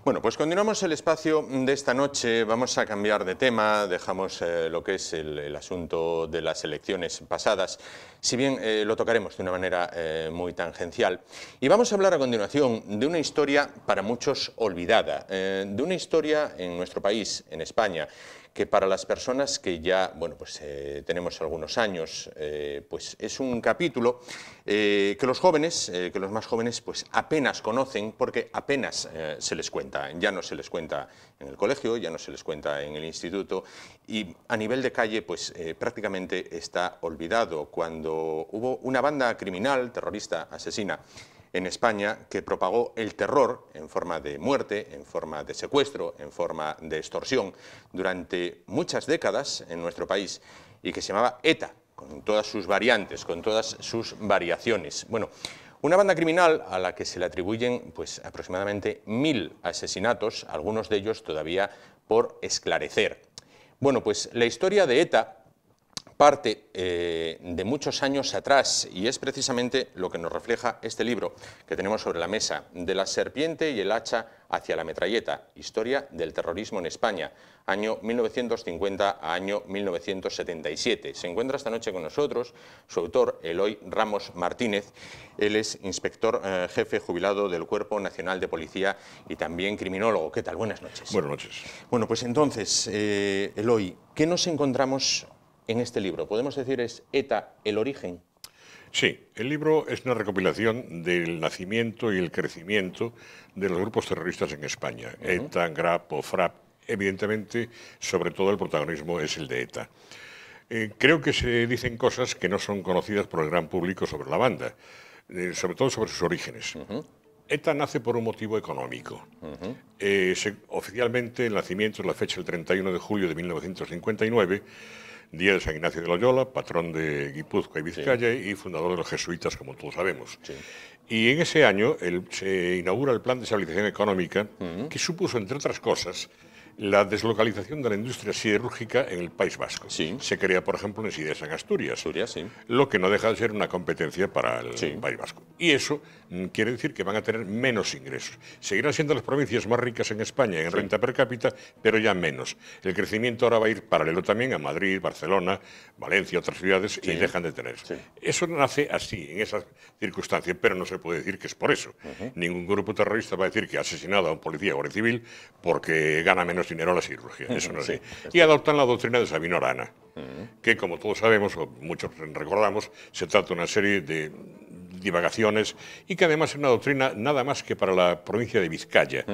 Bueno, pues continuamos el espacio de esta noche, vamos a cambiar de tema, dejamos eh, lo que es el, asunto de las elecciones pasadas, si bien eh, lo tocaremos de una manera eh, muy tangencial, y vamos a hablar a continuación de una historia para muchos olvidada, de una historia en nuestro país, en España, que para las personas que ya, bueno, pues eh, tenemos algunos años, eh, pues es un capítulo eh, que los jóvenes, que los más jóvenes, pues apenas conocen porque apenas se les cuenta, ya no se les cuenta en el colegio, ya no se les cuenta en el instituto y a nivel de calle, pues prácticamente está olvidado. Cuando hubo una banda criminal, terrorista, asesina, en España que propagó el terror en forma de muerte, en forma de secuestro, en forma de extorsión durante muchas décadas en nuestro país y que se llamaba ETA, con todas sus variantes, con todas sus variaciones. Bueno, una banda criminal a la que se le atribuyen pues, aproximadamente mil asesinatos, algunos de ellos todavía por esclarecer. Bueno, pues la historia de ETA parte eh, de muchos años atrás y es precisamente lo que nos refleja este libro que tenemos sobre la mesa, De la serpiente y el hacha hacia la metralleta, historia del terrorismo en España, año 1950 a año 1977. Se encuentra esta noche con nosotros su autor, Eloy Ramos Martínez. Él es inspector eh, jefe jubilado del Cuerpo Nacional de Policía y también criminólogo. ¿Qué tal? Buenas noches. Buenas noches. Bueno, pues entonces, eh, Eloy, ¿qué nos encontramos en este libro? ¿Podemos decir es ETA el origen? Sí, el libro es una recopilación del nacimiento y el crecimiento de los grupos terroristas en España, ETA, GRAP o FRAP. Evidentemente, sobre todo el protagonismo es el de ETA. Eh, creo que se dicen cosas que no son conocidas por el gran público sobre la banda, eh, sobre todo sobre sus orígenes. ETA nace por un motivo económico. Eh, oficialmente el nacimiento es la fecha del 31 de julio de 1959 Día de San Ignacio de Loyola, patrón de Guipúzcoa y Vizcaya y fundador de los jesuitas, como todos sabemos. Y en ese año se inaugura el Plan de Estabilización Económica, que supuso, entre otras cosas, la deslocalización de la industria siderúrgica en el País Vasco. Se crea, por ejemplo, en Sidesa en Asturias. Lo que no deja de ser una competencia para el País Vasco. Y eso mm, quiere decir que van a tener menos ingresos. Seguirán siendo las provincias más ricas en España en renta per cápita, pero ya menos. El crecimiento ahora va a ir paralelo también a Madrid, Barcelona, Valencia, otras ciudades, y dejan de tener eso. Eso nace así, en esas circunstancias, pero no se puede decir que es por eso. Ningún grupo terrorista va a decir que ha asesinado a un policía o a un civil porque gana menos dinero a la cirugía, eso no Y adoptan la doctrina de Sabino Arana, que como todos sabemos, o muchos recordamos, se trata de una serie de divagaciones y que además es una doctrina nada más que para la provincia de Vizcaya,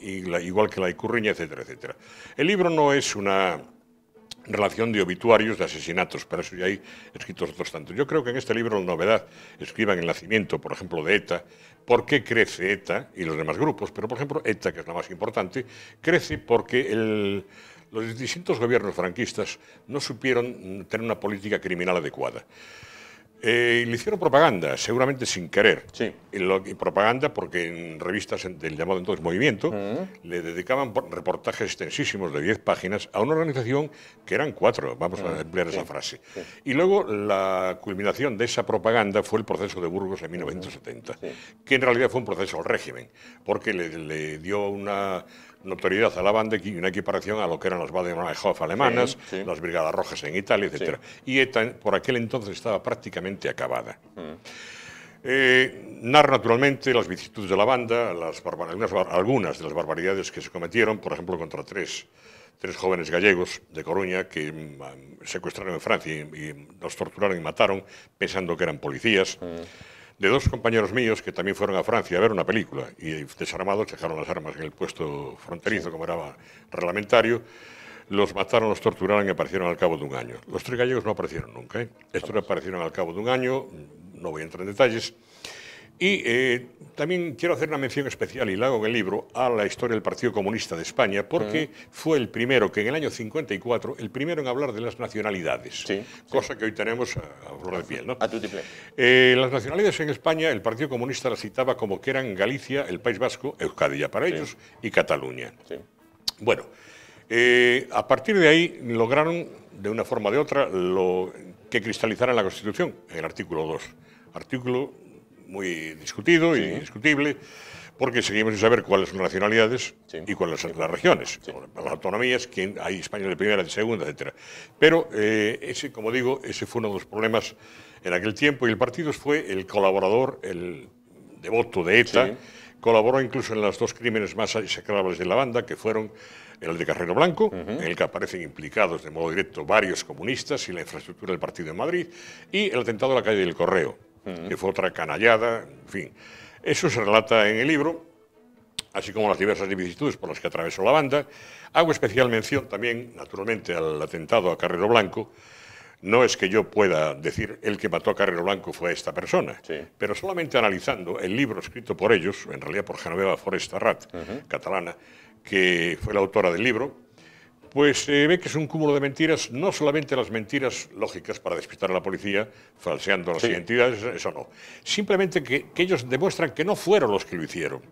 igual que la Icurriña, etcétera, etcétera. El libro no es una relación de obituarios de asesinatos, para eso ya hay escritos otros tantos. Yo creo que en este libro la novedad, escriban el nacimiento, por ejemplo, de ETA, por qué crece ETA y los demás grupos, pero por ejemplo ETA, que es la más importante, crece porque los distintos gobiernos franquistas no supieron tener una política criminal adecuada. Eh, le hicieron propaganda, seguramente sin querer. Sí. Lo, propaganda porque en revistas del llamado entonces Movimiento mm. le dedicaban reportajes extensísimos de 10 páginas a una organización que eran cuatro, vamos a mm. emplear esa frase. Y luego la culminación de esa propaganda fue el proceso de Burgos en 1970, que en realidad fue un proceso al régimen, porque le dio una notoriedad a la banda y una equiparación a lo que eran las baden alemanas, las Brigadas Rojas en Italia, etc. Y por aquel entonces estaba prácticamente acabada. Mm. Eh, narra naturalmente las vicisitudes de la banda, algunas, de las barbaridades que se cometieron, por ejemplo, contra tres, jóvenes gallegos de Coruña que mm, secuestraron en Francia y, los torturaron y mataron pensando que eran policías. Mm de dos compañeros míos que también fueron a Francia a ver una película y desarmados dejaron las armas en el puesto fronterizo, como era reglamentario. Los mataron, los torturaron y aparecieron al cabo de un año. Los tres gallegos no aparecieron nunca. estos ¿eh? Estos aparecieron al cabo de un año, no voy a entrar en detalles. Y eh, también quiero hacer una mención especial, y la hago en el libro, a la historia del Partido Comunista de España, porque fue el primero que en el año 54, el primero en hablar de las nacionalidades, cosa que hoy tenemos a, flor de piel. Eh, las nacionalidades en España, el Partido Comunista las citaba como que eran Galicia, el País Vasco, Euskadi para ellos, y Cataluña. Bueno, eh, a partir de ahí lograron, de una forma o de otra, lo que en la Constitución, el artículo 2. Artículo muy discutido y discutible, porque seguimos sin saber cuáles son las nacionalidades y cuáles son las regiones, las autonomías, quién, hay España de primera, de segunda, etc. Pero eh, ese, como digo, ese fue uno de los problemas en aquel tiempo y el partido fue el colaborador, el devoto de ETA, colaboró incluso en los dos crímenes más execrables de la banda, que fueron el de Carrero Blanco, en el que aparecen implicados de modo directo varios comunistas y la infraestructura del partido en Madrid, y el atentado a la calle del Correo, que fue otra canallada, en fin. Eso se relata en el libro, así como las diversas vicisitudes por las que atravesó la banda. Hago especial mención también, naturalmente, al atentado a Carrero Blanco. No es que yo pueda decir el que mató a Carrero Blanco fue esta persona, pero solamente analizando el libro escrito por ellos, en realidad por Genoveva Foresta Rat, catalana, que fue la autora del libro, pues se eh, ve que es un cúmulo de mentiras, no solamente las mentiras lógicas para despistar a la policía, falseando las identidades, eso no. Simplemente que, ellos demuestran que no fueron los que lo hicieron.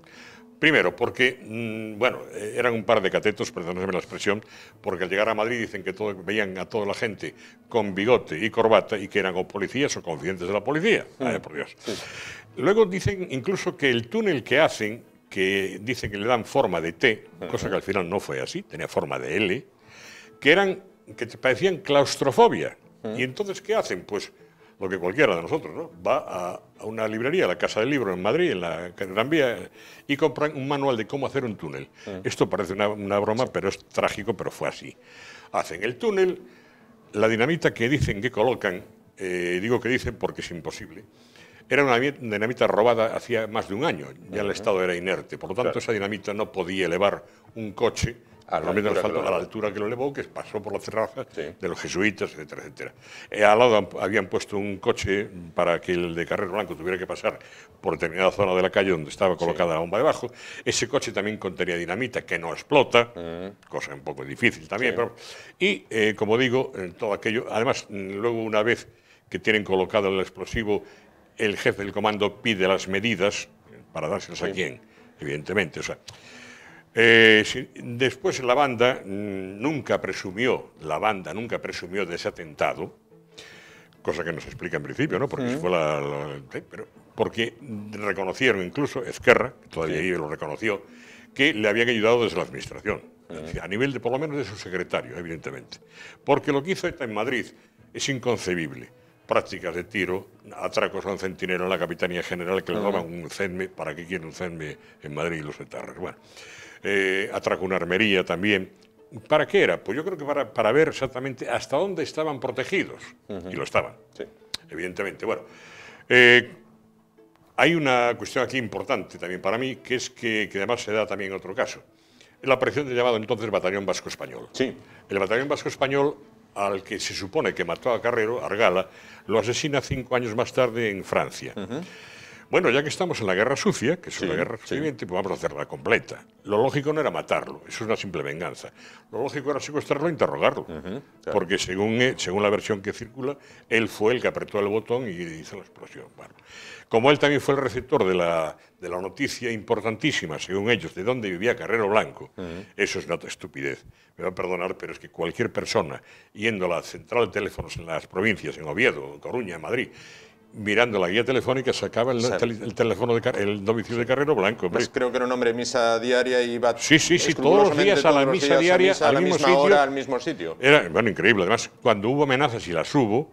Primero, porque, mm, bueno, eh, eran un par de catetos, perdónenme la expresión, porque al llegar a Madrid dicen que veían a toda la gente con bigote y corbata y que eran policías o confidentes de la policía. Ay, por Dios. Luego dicen incluso que el túnel que hacen que dicen que le dan forma de T, cosa que al final no fue así, tenía forma de L, que, eran, que parecían claustrofobia. ¿Y entonces qué hacen? Pues lo que cualquiera de nosotros, ¿no? Va a, una librería, a la Casa del Libro en Madrid, en la Gran Vía, y compran un manual de cómo hacer un túnel. Esto parece una, broma, pero es trágico, pero fue así. Hacen el túnel, la dinamita que dicen que colocan, eh, digo que dicen porque es imposible, era una dinamita robada hacía más de un año, ya el Estado era inerte, por lo tanto esa dinamita no podía elevar un coche a ah, la, altura, a la altura que lo elevó, que pasó por la terraza de los jesuitas, etcétera, etcétera. Eh, al lado habían puesto un coche para que el de Carrero Blanco tuviera que pasar por determinada zona de la calle donde estaba colocada la bomba debajo. Ese coche también contenía dinamita que no explota, mm. cosa un poco difícil también. y, eh, como digo, todo aquello. Además, luego una vez que tienen colocado el explosivo, el jefe del comando pide las medidas para dárselas a quién, evidentemente. O sea, eh, después la banda nunca presumió, la banda nunca presumió de ese atentado, cosa que nos explica en principio, ¿no? Porque reconocieron incluso Esquerra, todavía lo reconoció, que le habían ayudado desde la administración, a nivel de por lo menos de su secretario, evidentemente, porque lo que hizo ETA en Madrid es inconcebible. Prácticas de tiro, atracos a un centinela en la Capitanía General que le roban un CENME, ¿para qué quiere un CENME en Madrid y los etarras? Bueno, eh, atracó una armería también. ¿Para qué era? Pues yo creo que para, para ver exactamente hasta dónde estaban protegidos. Y lo estaban, evidentemente. Bueno, eh, hay una cuestión aquí importante también para mí, que es que, además se da también otro caso. La aparición del llamado entonces Batallón Vasco Español. Sí. El Batallón Vasco Español, al que se supone que mató a Carrero, Argala, lo asesina cinco años más tarde en Francia bueno, ya que estamos en la guerra sucia, que es una guerra sucia, pues vamos a hacerla completa. Lo lógico no era matarlo, eso es una simple venganza. Lo lógico era secuestrarlo e interrogarlo, porque según, e, según la versión que circula, él fue el que apretó el botón y hizo la explosión. como él también fue el receptor de la, de la noticia importantísima, según ellos, de dónde vivía Carrero Blanco, eso es una estupidez. Me va a perdonar, pero es que cualquier persona yendo a la central de teléfonos en las provincias, en Oviedo, en Coruña, en Madrid, mirando la guía telefónica, sacaba el, teléfono el domicilio de Carrero Blanco. Pues creo que era un hombre misa diaria y iba... Sí, sí, sí, todos los días a la misa diaria, a al, mismo misma sitio. hora, al mismo sitio. Era, bueno, increíble. Además, cuando hubo amenazas y las hubo,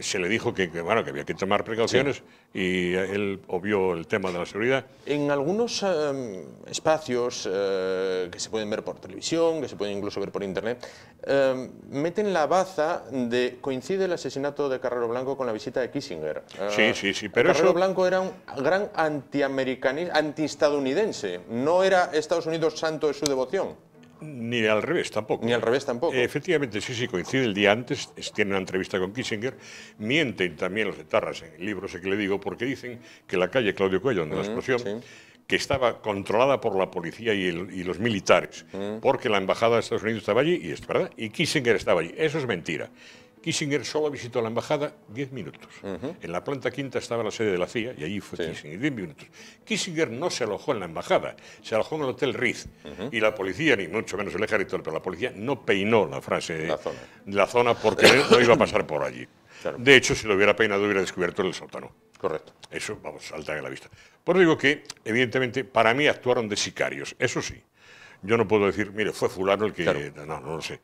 se le dijo que, bueno, que había que tomar precauciones y él obvió el tema de la seguridad. En algunos em, espacios eh, que se pueden ver por televisión, que se pueden incluso ver por internet, em, meten la baza de coincide el asesinato de Carrero Blanco con la visita de Kissinger. sí, ah, sí, sí, pero Carrero Blanco era un gran anti estadounidense, no era Estados Unidos santo de su devoción. Ni al revés tampoco. Ni al revés tampoco. Efectivamente, sí, sí, coincide el día antes, tiene una entrevista con Kissinger, mienten también los etarras en el libro, sé que le digo, porque dicen que la calle Claudio Cuello, donde la mm, explosión, que estaba controlada por la policía y, los militares, mm. porque la embajada de Estados Unidos estaba allí, y es verdad, y Kissinger estaba allí. Eso es mentira. Kissinger solo visitó la embajada 10 minutos. En la planta quinta estaba la sede de la CIA y allí fue Kissinger, 10 minutos. Kissinger no se alojó en la embajada, se alojó en el Hotel Ritz. Y la policía, ni mucho menos el ejército, pero la policía no peinó la frase de eh, la zona porque no iba a pasar por allí. De hecho, si lo hubiera peinado, hubiera descubierto el sótano. Correcto. Eso, vamos, saltar en la vista. Por digo que, evidentemente, para mí actuaron de sicarios, eso sí. Yo no puedo decir, mire, fue fulano el que... No, no lo sé.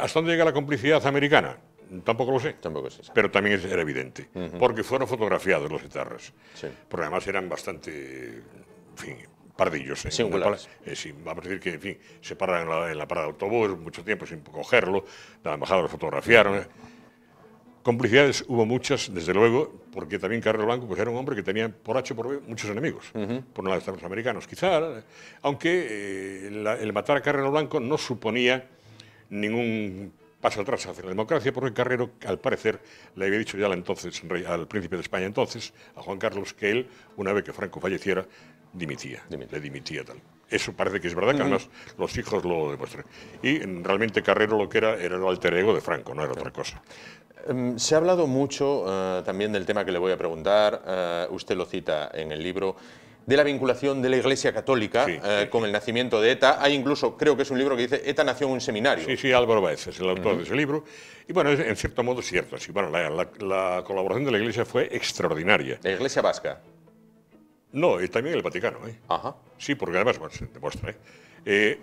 ¿Hasta dónde llega la complicidad americana? Tampoco lo sé. Tampoco Pero también era evidente, porque fueron fotografiados los guitarras. Porque además eran bastante, en fin, pardillos. ¿eh? Eh, sí, vamos a decir que, en fin, se paran en la, parada de autobús mucho tiempo sin cogerlo, la embajada lo fotografiaron. ¿eh? Complicidades hubo muchas, desde luego, porque también Carlos Blanco pues, era un hombre que tenía por H por muchos enemigos, por no vez los americanos, quizá, aunque el matar a Carrero Blanco no suponía ningún paso atrás hacia la democracia, porque Carrero, al parecer, le había dicho ya al, entonces, al príncipe de España entonces, a Juan Carlos, que él, una vez que Franco falleciera, dimitía, le dimitía tal. Eso parece que es verdad, que además los hijos lo demuestran. Y realmente Carrero lo que era era el alter ego de Franco, no era otra cosa. Em, se ha hablado mucho eh, también del tema que le voy a preguntar, eh, usted lo cita en el libro, de la vinculación de la Iglesia Católica eh, con el nacimiento de ETA. Hay incluso, creo que es un libro que dice, ETA nació en un seminario. Sí, sí, Álvaro Baez es el autor de ese libro. Y bueno, es, en cierto modo cierto. Sí, bueno, la, colaboración de la Iglesia fue extraordinaria. ¿La Iglesia Vasca? No, y también el Vaticano. ¿eh? Ajá. Sí, porque además bueno, se demuestra. ¿eh? eh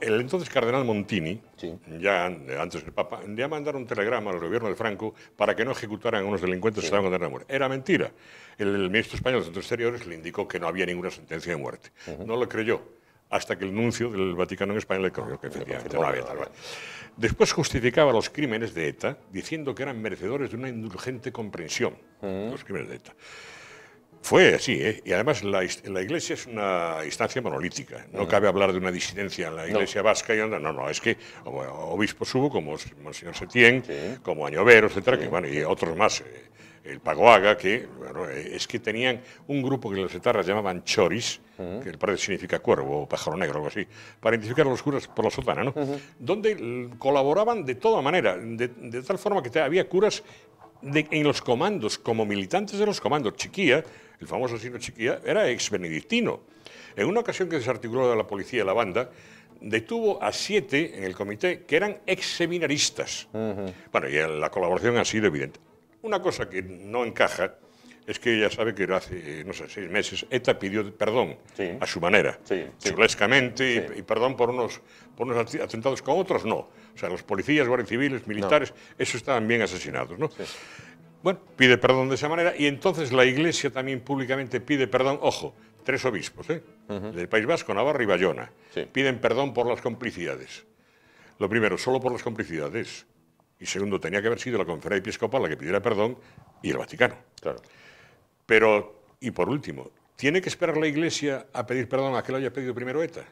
el entonces cardenal Montini, ya antes del Papa, ya mandaron un telegrama al gobierno de Franco para que no ejecutaran a unos delincuentes que estaban condenados a muerte. Era mentira. El, ministro español de Asuntos Exteriores le indicó que no había ninguna sentencia de muerte. No lo creyó hasta que el nuncio del Vaticano en España le corrió que ah, efectivamente no había tal. Después justificaba los crímenes de ETA diciendo que eran merecedores de una indulgente comprensión, los crímenes de ETA. Fue así, ¿eh? y además la, Iglesia es una instancia monolítica. No cabe hablar de una disidencia en la Iglesia vasca y anda. No, no, es que como obispos hubo, como señor Setién, como Añovero, etcétera, que, bueno, y otros más. Eh, el Pagoaga, que eh, es que tenían un grupo que los etarras llamaban choris, que el padre significa cuervo o pájaro negro, algo así, para identificar a los curas por la sotana, ¿no? Donde colaboraban de toda manera, de, de, tal forma que había curas en los comandos, como militantes de los comandos. Chiquía, el famoso sino Chiquía, era ex benedictino. En una ocasión que desarticuló de la policía la banda, detuvo a siete en el comité que eran ex seminaristas. Bueno, y la colaboración ha sido evidente. Una cosa que no encaja es que ella sabe que hace, no sé, seis meses, ETA pidió perdón a su manera, Y, perdón por unos, atentados con otros, no. O sea, los policías, guardias civiles, militares, esos estaban bien asesinados, ¿no? Bueno, pide perdón de esa manera y entonces la Iglesia también públicamente pide perdón, ojo, tres obispos, ¿eh? del País Vasco, Navarra y Bayona, piden perdón por las complicidades. Lo primero, solo por las complicidades. Y segundo, tenía que haber sido la conferencia episcopal la que pidiera perdón y el Vaticano. Claro. Pero, y por último, ¿tiene que esperar la Iglesia a pedir perdón a que lo haya pedido primero ETA?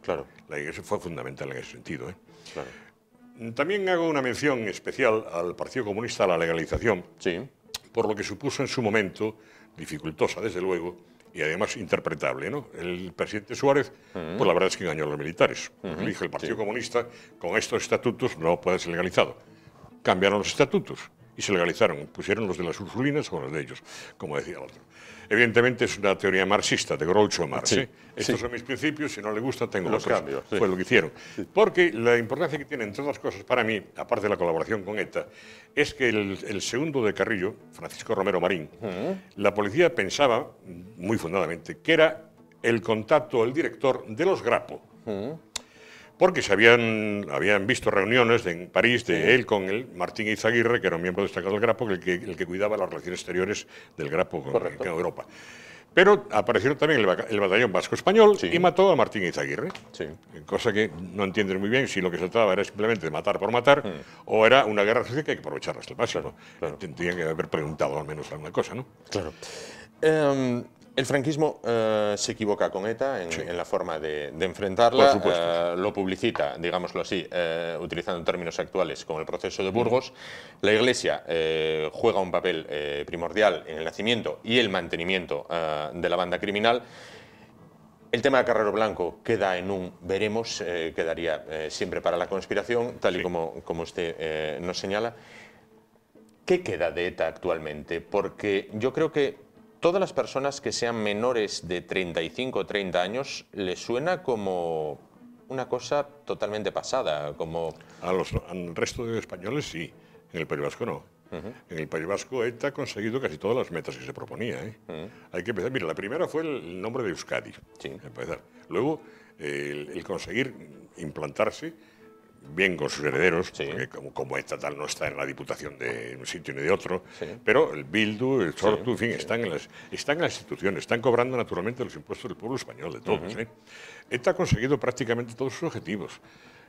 Claro. La Iglesia fue fundamental en ese sentido. ¿eh? Claro. También hago una mención especial al Partido Comunista a la legalización, sí. por lo que supuso en su momento, dificultosa desde luego, y además interpretable. ¿no? El presidente Suárez, pues la verdad es que engañó a los militares. Dijo el Partido Comunista, con estos estatutos no puede ser legalizado. Cambiaron los estatutos y se legalizaron. Pusieron los de las ursulinas o los de ellos, como decía el otro. Evidentemente es una teoría marxista de Groucho Marx. ¿eh? Estos son mis principios, si no le gusta tengo los cambios. Fue lo que hicieron. Porque la importancia que tienen entre otras cosas, para mí, aparte de la colaboración con ETA, es que el, segundo de Carrillo, Francisco Romero Marín, la policía pensaba, muy fundadamente, que era el contacto, el director de los Grapo porque se habían, habían visto reuniones en París de él con el Martín Izaguirre, que era un miembro destacado del Grapo, el que, el que cuidaba las relaciones exteriores del Grapo con Europa. Pero apareció también el, batallón vasco-español y mató a Martín Izaguirre, sí. cosa que no entienden muy bien si lo que se trataba era simplemente matar por matar mm. o era una guerra sucia que hay que aprovechar hasta el paso. Tendrían que haber preguntado al menos alguna cosa, ¿no? Claro. Em, el franquismo eh, se equivoca con ETA en, la forma de, enfrentarlo, enfrentarla, eh, lo publicita, digámoslo así, eh, utilizando términos actuales como el proceso de Burgos. La Iglesia juega un papel primordial en el nacimiento y el mantenimiento de la banda criminal. El tema de Carrero Blanco queda en un veremos, quedaría siempre para la conspiración, tal y como, como usted nos señala. ¿Qué queda de ETA actualmente? Porque yo creo que todas las personas que sean menores de 35 o 30 años les suena como una cosa totalmente pasada, como... A los, al resto de españoles sí, en el País Vasco no. En el País Vasco ETA ha conseguido casi todas las metas que se proponía. ¿eh? Hay que empezar, mira, la primera fue el nombre de Euskadi. Empezar. Luego, el, el, conseguir implantarse bien con sus herederos, porque como, como, estatal no está en la diputación de un sitio ni de otro, pero el Bildu, el Sortu, en fin, están, en las, están en las instituciones, están cobrando naturalmente los impuestos del pueblo español, de todos. ¿eh? ha conseguido prácticamente todos sus objetivos.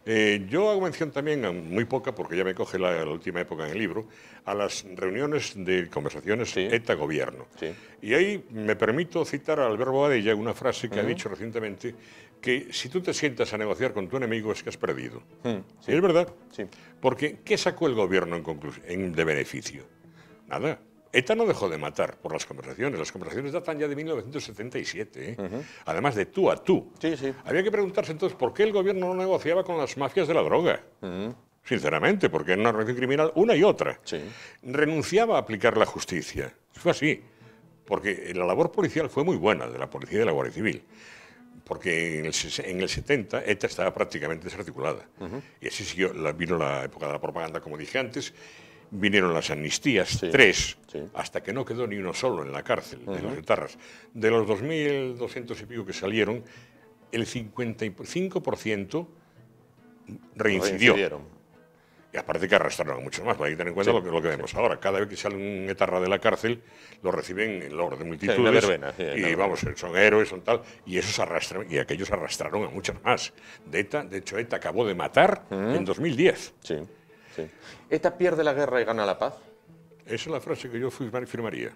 Eh, yo hago mención también, muy poca, porque ya me coge la, última época en el libro, a las reuniones de conversaciones ETA-gobierno. Y ahí me permito citar al verbo Adella una frase que ha dicho recientemente, que si tú te sientas a negociar con tu enemigo es que has perdido. Mm, ¿Es verdad? Sí. Porque, ¿qué sacó el gobierno en de beneficio? Nada. ETA no dejó de matar por las conversaciones. Las conversaciones datan ya de 1977, ¿eh? además de tú a tú. Había que preguntarse entonces por qué el gobierno no negociaba con las mafias de la droga. Sinceramente, porque era una relación criminal una y otra. Renunciaba a aplicar la justicia. Fue así. Porque la labor policial fue muy buena de la policía y de la Guardia Civil porque en el, 70 ETA estaba prácticamente desarticulada. Y así siguió, la, vino la época de la propaganda, como dije antes, vinieron las amnistías, tres, hasta que no quedó ni uno solo en la cárcel en de las guitarras. De los 2.200 y pico que salieron, el 55% reincidió. Y aparte que arrastraron a muchos más, hay que tener en cuenta lo, que, lo que vemos ahora. Cada vez que sale un etarra de la cárcel, lo reciben en logro de multitudes. y vamos, son héroes, son tal. Y esos arrastran, y aquellos arrastraron a muchos más. De, de hecho, ETA acabó de matar en 2010. Sí esta ¿ETA pierde la guerra y gana la paz? Esa es la frase que yo firmaría.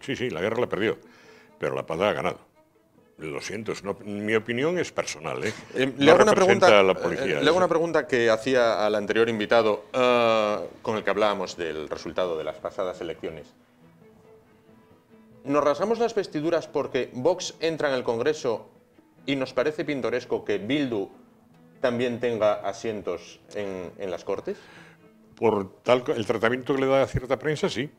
Sí, sí, la guerra la perdió, pero la paz la ha ganado. Lo siento, mi opinión es personal. ¿eh? Eh, le, hago una pregunta, eh, una pregunta que hacía al anterior invitado con el que hablábamos del resultado de las pasadas elecciones. ¿Nos rasamos las vestiduras porque Vox entra en el Congreso y nos parece pintoresco que Bildu también tenga asientos en, las Cortes? Por tal, el tratamiento que le da a cierta prensa, sí.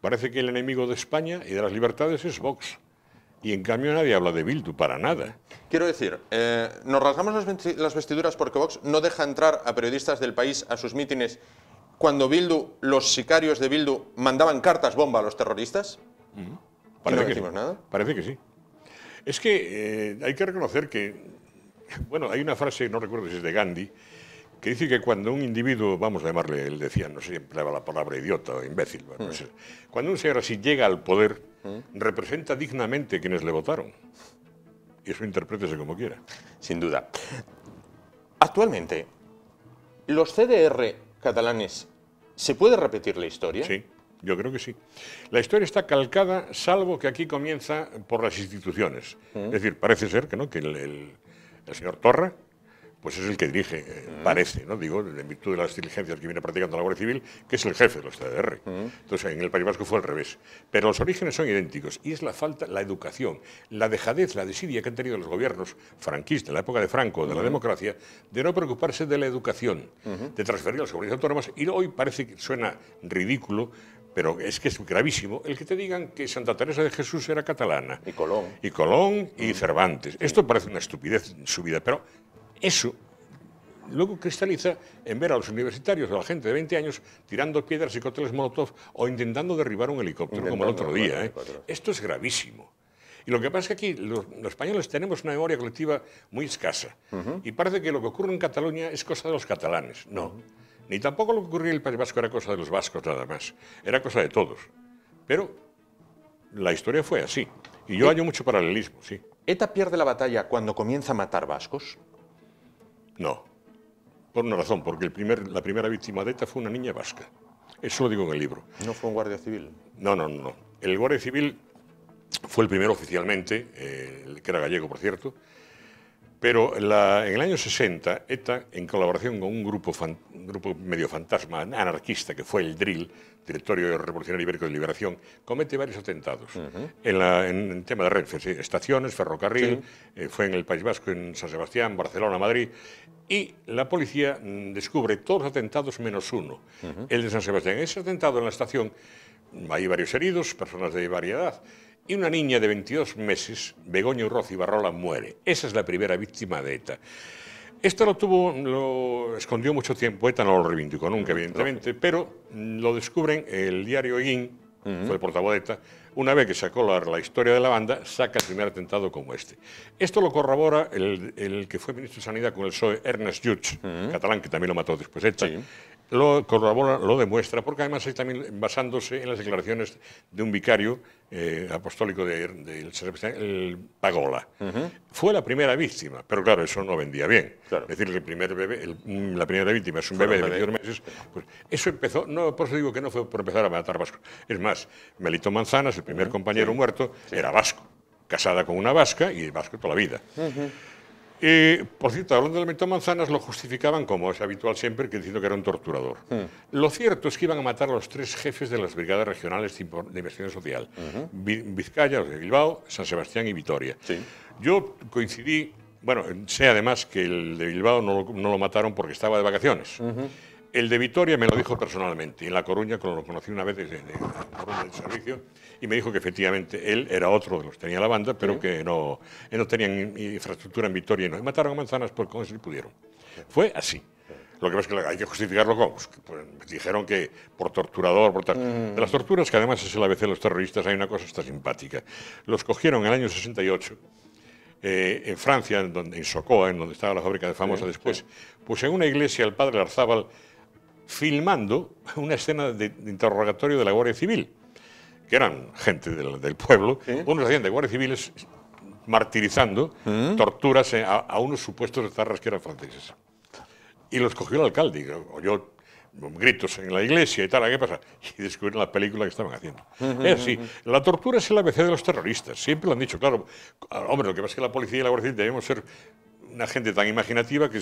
Parece que el enemigo de España y de las libertades es Vox. Y en cambio nadie habla de Bildu, para nada. Quiero decir, eh, nos rasgamos las vestiduras porque Vox no deja entrar a periodistas del país a sus mítines cuando Bildu, los sicarios de Bildu, mandaban cartas bomba a los terroristas. parece que, nada. Parece que sí. Es que eh, hay que reconocer que bueno, hay una frase, no recuerdo si es de Gandhi, que dice que cuando un individuo, vamos a llamarle, él decía, no sé, empleaba la palabra idiota o imbécil, mm. cuando un señor así llega al poder, mm. representa dignamente quienes le votaron. Y eso interprétese como quiera. Sin duda. Actualmente, ¿los CDR catalanes se puede repetir la historia? Sí. Yo creo que sí. La historia está calcada, salvo que aquí comienza por las instituciones. Mm. Es decir, parece ser que no, que el el señor Torra, pues es el que dirige, eh, parece, ¿no? Digo, en virtud de las diligencias que viene practicando la Guardia Civil, que es el jefe de los CDR. Entonces, en el País Vasco fue al revés. Pero los orígenes son idénticos y es la falta, la educación, la dejadez, la desidia que han tenido los gobiernos franquistas, en la época de Franco, de la democracia, de no preocuparse de la educación, de transferir a las comunidades autónomas. Y hoy parece que suena ridículo pero es que es gravísimo el que te digan que Santa Teresa de Jesús era catalana. Y Colón. Y Colón y mm. Cervantes. Esto parece una estupidez en su vida, pero eso luego cristaliza en ver a los universitarios, a la gente de 20 años, tirando piedras y cócteles Molotov o intentando derribar un helicóptero, como el otro día. ¿eh? Esto es gravísimo. Y lo que pasa es que aquí los, españoles tenemos una memoria colectiva muy escasa. Y parece que lo que ocurre en Cataluña es cosa de los catalanes. No. Ni tampoco lo que ocurría en el País Vasco era cosa de los vascos nada más, era cosa de todos. Pero la historia fue así, y yo eh, hallo mucho paralelismo, sí. ¿ETA pierde la batalla cuando comienza a matar vascos? No, por una razón, porque el primer, la primera víctima de ETA fue una niña vasca. Eso lo digo en el libro. ¿No fue un guardia civil? No, no, no. El guardia civil fue el primero oficialmente, eh, que era gallego, por cierto, pero en el año 60, ETA, en colaboración con un grupo, grupo medio fantasma anarquista que fue el Drill, Directorio Revolucionario Ibérico de Liberación, comete varios atentados. en, la, tema de redes, estaciones, ferrocarril, eh, fue en el País Vasco, en San Sebastián, Barcelona, Madrid. Y la policía mm, descubre todos los atentados menos uno, el de San Sebastián. Ese atentado en la estación, hay varios heridos, personas de variedad y una niña de 22 meses, Begoña y Barrola, muere. Esa es la primera víctima de ETA. Esta lo tuvo, lo escondió mucho tiempo, ETA no lo reivindicó nunca, mm, evidentemente, pero lo descubren el diario EGIN, fue el portavoz de ETA, una vez que sacó la, historia de la banda, saca el primer atentado como este. Esto lo corrobora el, que fue ministro de Sanidad con el PSOE, Ernest Lluch, catalán, que también lo mató después ETA, lo corrobora, lo demuestra, porque además es también basándose en las declaraciones de un vicario eh, apostólico del de, el Pagola. Fue la primera víctima, pero claro, eso no vendía bien. Es decir, el primer bebé, mm, la primera víctima es un bebé de 22 meses. Pues eso empezó, no, por eso digo que no fue por empezar a matar Vasco. Es más, Melito Manzanas, el primer compañero muerto, era vasco, casada con una vasca y vasco toda la vida. Eh, por cierto, hablando de momento Manzanas, lo justificaban, como es habitual siempre, que diciendo que era un torturador. Hmm. Lo cierto es que iban a matar a los tres jefes de las brigadas regionales de inversión social, Vizcaya, los de Bilbao, San Sebastián y Vitoria. Yo coincidí, bueno, sé además que el de Bilbao no lo, mataron porque estaba de vacaciones. El de Vitoria me lo dijo personalmente. En La Coruña, cuando lo conocí una vez desde el servicio, y me dijo que efectivamente él era otro de los que tenía la banda, pero que no, no tenían infraestructura en Vitoria. Y no. mataron a manzanas por como le pudieron. Fue así. Lo que pasa es que hay que justificarlo con. Pues, pues, dijeron que por torturador, por tal. Mm. De las torturas, que además es el ABC de los terroristas, hay una cosa está simpática. Los cogieron en el año 68, eh, en Francia, en, donde, en Socoa, en donde estaba la fábrica de famosa después, pues en una iglesia el padre Arzábal filmando una escena de, interrogatorio de la Guardia Civil, que eran gente del, pueblo, unos hacían de Guardia Civil martirizando mm. torturas a, unos supuestos zarras que eran franceses. Y los cogió el alcalde, oyó gritos en la iglesia y tal, ¿qué pasa? Y descubrieron la película que estaban haciendo. la tortura es el ABC de los terroristas, siempre lo han dicho, claro, hombre, lo que pasa es que la policía y la Guardia Civil debemos ser una gente tan imaginativa que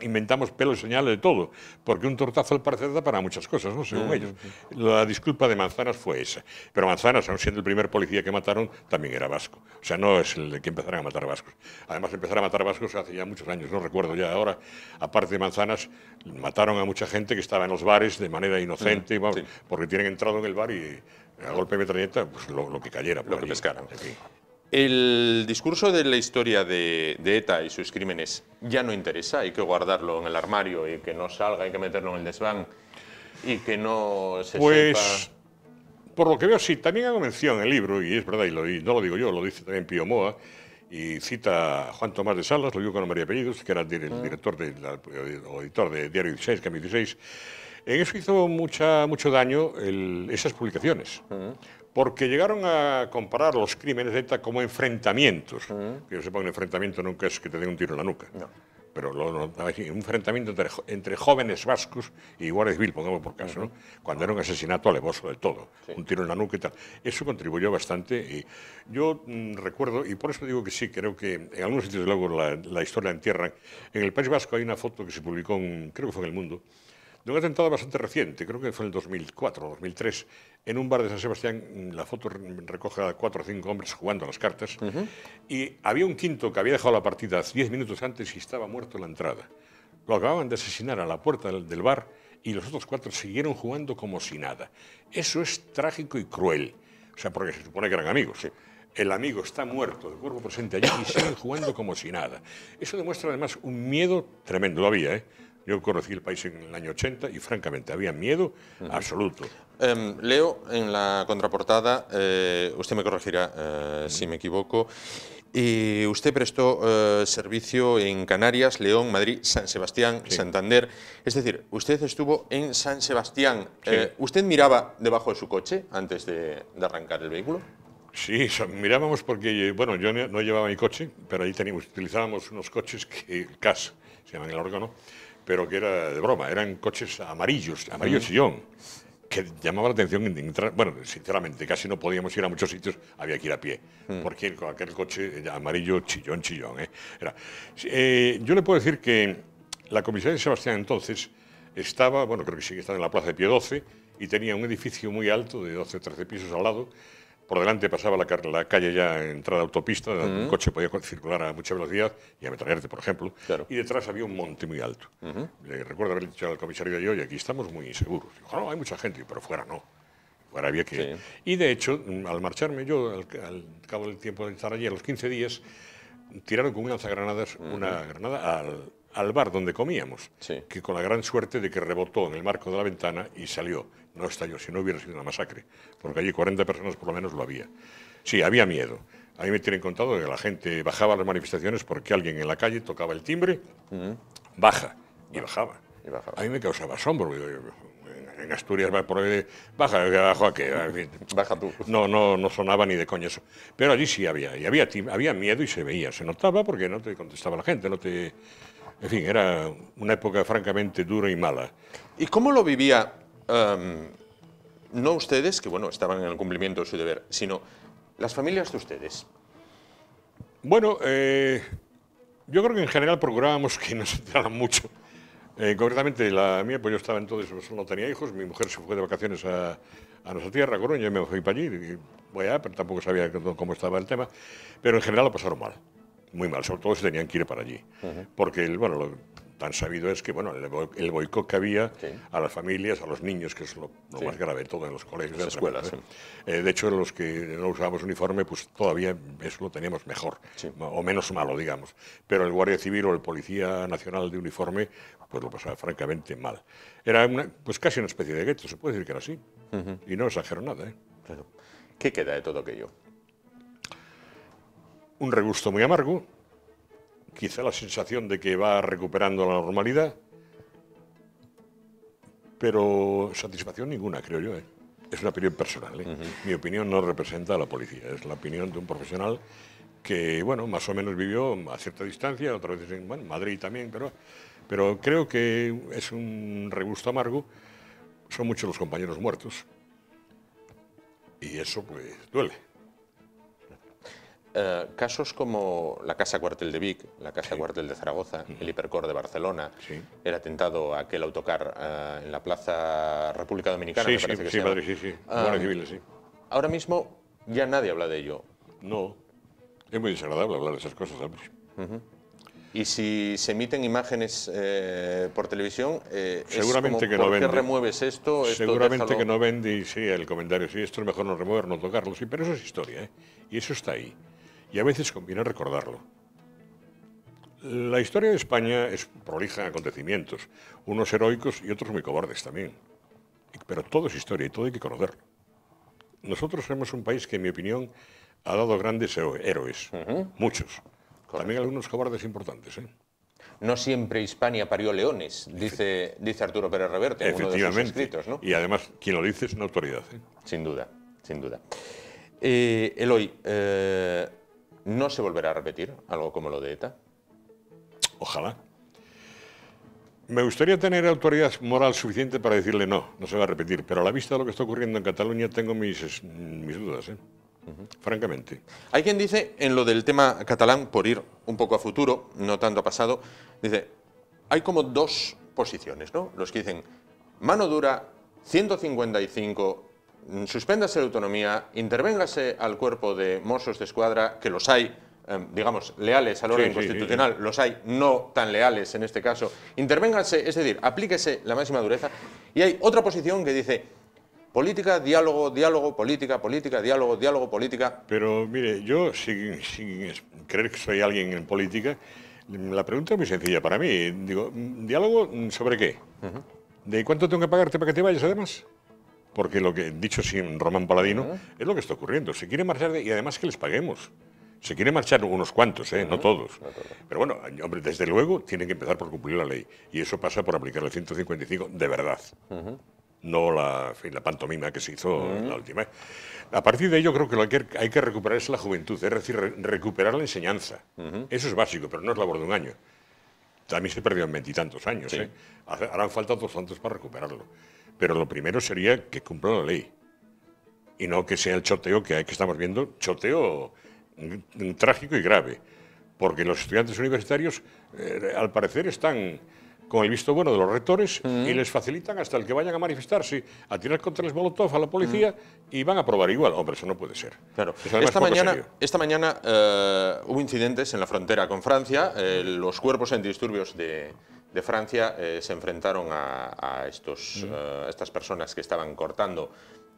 inventamos pelos, señales de todo, porque un tortazo al parecer da para muchas cosas, ¿no? según mm. ellos. La disculpa de Manzanas fue esa. Pero Manzanas, aun siendo el primer policía que mataron, también era vasco. O sea, no es el que empezaron a matar vascos. Además, empezar a matar vascos hace ya muchos años, no recuerdo ya ahora. Aparte de Manzanas, mataron a mucha gente que estaba en los bares de manera inocente, mm, porque tienen entrado en el bar y a golpe de metralleta, pues lo, que cayera. lo pues, que pescaran. El discurso de la historia de, ETA y sus crímenes ya no interesa, hay que guardarlo en el armario y que no salga, hay que meterlo en el desván y que no se pues, Por lo que veo, sí, también hago mención en el libro, y es verdad, y, no lo digo yo, lo dice también Pío Moa, y cita a Juan Tomás de Salas, lo digo con María Pellidos, que era el ah. director, del o editor de Diario 16, Cambi 16, en eso hizo mucha, mucho daño el, esas publicaciones. Ah porque llegaron a comparar los crímenes de ETA como enfrentamientos. Que yo sepa, un enfrentamiento nunca es que te den un tiro en la nuca. Pero un enfrentamiento entre, jóvenes vascos y guardias pongamos por caso, cuando era un asesinato alevoso de todo, un tiro en la nuca y tal. Eso contribuyó bastante yo mm, recuerdo, y por eso digo que sí, creo que en algunos sitios luego la, historia entierra. En el País Vasco hay una foto que se publicó, creo que fue en El Mundo, de un atentado bastante reciente, creo que fue en el 2004 o 2003, en un bar de San Sebastián, mm, la foto recoge a cuatro o cinco hombres jugando a las cartas, y había un quinto que había dejado la partida diez minutos antes y estaba muerto en la entrada. Lo acababan de asesinar a la puerta del bar y los otros cuatro siguieron jugando como si nada. Eso es trágico y cruel, o sea, porque se supone que eran amigos. Sí el amigo está muerto, el cuerpo presente allí, y siguen jugando como si nada. Eso demuestra además un miedo tremendo, lo había, ¿eh? Yo conocí el país en el año 80 y francamente había miedo absoluto. Em, leo en la contraportada, eh, usted me corregirá eh, si me equivoco, y usted prestó eh, servicio en Canarias, León, Madrid, San Sebastián, Santander. Es decir, usted estuvo en San Sebastián. ¿Usted miraba debajo de su coche antes de, arrancar el vehículo? Sí, mirábamos porque, bueno, yo no llevaba mi coche, pero ahí teníamos, utilizábamos unos coches que el CAS, se llaman el órgano, pero que era de broma, eran coches amarillos, amarillo chillón, mm. que llamaba la atención bueno, sinceramente, casi no podíamos ir a muchos sitios, había que ir a pie, mm. porque con aquel coche amarillo chillón, chillón. ¿eh? Eh, yo le puedo decir que la comisaría de Sebastián entonces estaba, bueno, creo que sí que estaba en la Plaza de Pie 12 y tenía un edificio muy alto de 12 o 13 pisos al lado, por delante pasaba la, calle ya entrada autopista, un el coche podía circular a mucha velocidad y a ametrallarte, por ejemplo. Y detrás había un monte muy alto. Le recuerdo haber dicho al comisario de hoy, aquí estamos muy inseguros. Dijo, no, hay mucha gente, pero fuera no. Fuera había que... Y de hecho, mm, al marcharme yo, al, cabo del tiempo de estar allí, a los 15 días, tiraron con un lanzagranadas una granada al al bar donde comíamos, que con la gran suerte de que rebotó en el marco de la ventana y salió. No estalló, si no hubiera sido una masacre, porque allí 40 personas por lo menos lo había. Sí, había miedo. A mí me tienen contado que la gente bajaba a las manifestaciones porque alguien en la calle tocaba el timbre, baja, y bajaba. A mí me causaba asombro. En Asturias va por ahí, baja, baja, qué baja tú. No, no, no sonaba ni de coño eso. Pero allí sí había, y había, había miedo y se veía, se notaba porque no te contestaba la gente, no te... En fin, era una época francamente dura y mala. ¿Y cómo lo vivía, em, no ustedes, que bueno, estaban en el cumplimiento de su deber, sino las familias de ustedes? Bueno, eh, yo creo que en general procurábamos que no se enteraran mucho. Eh, concretamente la mía, pues yo estaba entonces, no tenía hijos, mi mujer se fue de vacaciones a, a nuestra tierra, a Coruña, y me fui para allí, voy pero tampoco sabía cómo estaba el tema, pero en general lo pasaron mal muy mal, sobre todo si tenían que ir para allí. Porque, bueno, lo tan sabido es que, bueno, el, boicot que había a las familias, a los niños, que es lo, más grave de todo en los colegios, las ¿eh? escuelas. ¿eh? Eh, de hecho, los que no usábamos uniforme, pues todavía eso lo teníamos mejor, o menos malo, digamos. Pero el guardia civil o el policía nacional de uniforme, pues lo pasaba francamente mal. Era una, pues casi una especie de gueto, se puede decir que era así. Y no exagero nada, ¿Qué queda de todo aquello? un regusto muy amargo, quizá la sensación de que va recuperando la normalidad, pero satisfacción ninguna, creo yo. ¿eh? Es una opinión personal. ¿eh? Mi opinión no representa a la policía, es la opinión de un profesional que, bueno, más o menos vivió a cierta distancia, otra vez en Madrid también, pero, pero creo que es un regusto amargo. Son muchos los compañeros muertos y eso pues duele. Eh, casos como la Casa Cuartel de Vic, la Casa Cuartel de Zaragoza, el Hipercor de Barcelona, el atentado a aquel autocar eh, en la Plaza República Dominicana, sí, sí, sí, um, sí. Ahora mismo ya nadie habla de ello. No, es muy desagradable hablar de esas cosas, Y si se emiten imágenes eh, por televisión, seguramente es que no remueves esto? seguramente que no vende y sí, el comentario, sí, esto es mejor no remover, no tocarlo, sí, pero eso es historia, ¿eh? y eso está ahí y a veces conviene recordarlo. La historia de España es prolija en acontecimientos, unos heroicos y otros muy cobardes también. Pero todo es historia y todo hay que conocerlo. Nosotros somos un país que, en mi opinión, ha dado grandes héroes, muchos. También algunos cobardes importantes. ¿eh? No siempre Hispania parió leones, dice, dice Arturo Pérez Reverte en uno de sus escritos. ¿no? Y además, quien lo dice es una autoridad. ¿eh? Sin duda, sin duda. Eh, Eloy, ¿No se volverá a repetir algo como lo de ETA? Ojalá. Me gustaría tener autoridad moral suficiente para decirle no, no se va a repetir, pero a la vista de lo que está ocurriendo en Cataluña tengo mis, dudas, ¿eh? francamente. Hay quien dice, en lo del tema catalán, por ir un poco a futuro, no tanto a pasado, dice, hay como dos posiciones, ¿no? Los que dicen, mano dura, 155 Mm, suspéndase la autonomía, intervéngase al cuerpo de Mossos de Escuadra, que los hay, em, digamos, leales al orden constitucional, los hay no tan leales en este caso, intervéngase, es decir, aplíquese la máxima dureza. Y hay otra posición que dice, Política, diálogo, diálogo, política, política, diálogo, diálogo, política. Pero mire, yo sin, creer que soy alguien en política, la pregunta es muy sencilla para mí. Digo, mm, ¿diálogo mm, sobre qué? ¿De cuánto tengo que pagarte para que te vayas además? Porque lo que, dicho sin Román Paladino, es lo que está ocurriendo. Se quiere marchar y además que les paguemos. Se quiere marchar unos cuantos, ¿eh? no todos. Pero bueno, hombre, desde luego tienen que empezar por cumplir la ley. Y eso pasa por aplicar el 155 de verdad. No la, pantomima que se hizo la última. A partir de ello, creo que lo que hay que recuperar es la juventud, es decir, recuperar la enseñanza. Eso es básico, pero no es labor de un año. También se perdió en veintitantos años. ¿eh? Harán falta dos tantos para recuperarlo. Pero lo primero sería que cumplan la ley y no que sea el choteo que, hay, que estamos viendo, choteo mm, trágico y grave. Porque los estudiantes universitarios, eh, al parecer, están con el visto bueno de los rectores y mm. les facilitan hasta el que vayan a manifestarse, a tirar contra el molotov a la policía mm. y van a probar igual. Hombre, eso no puede ser. Claro. Esta mañana, eh, hubo incidentes en la frontera con Francia. Eh, los cuerpos antidisturbios de, de Francia eh, se enfrentaron a, estos, eh, estas personas que estaban cortando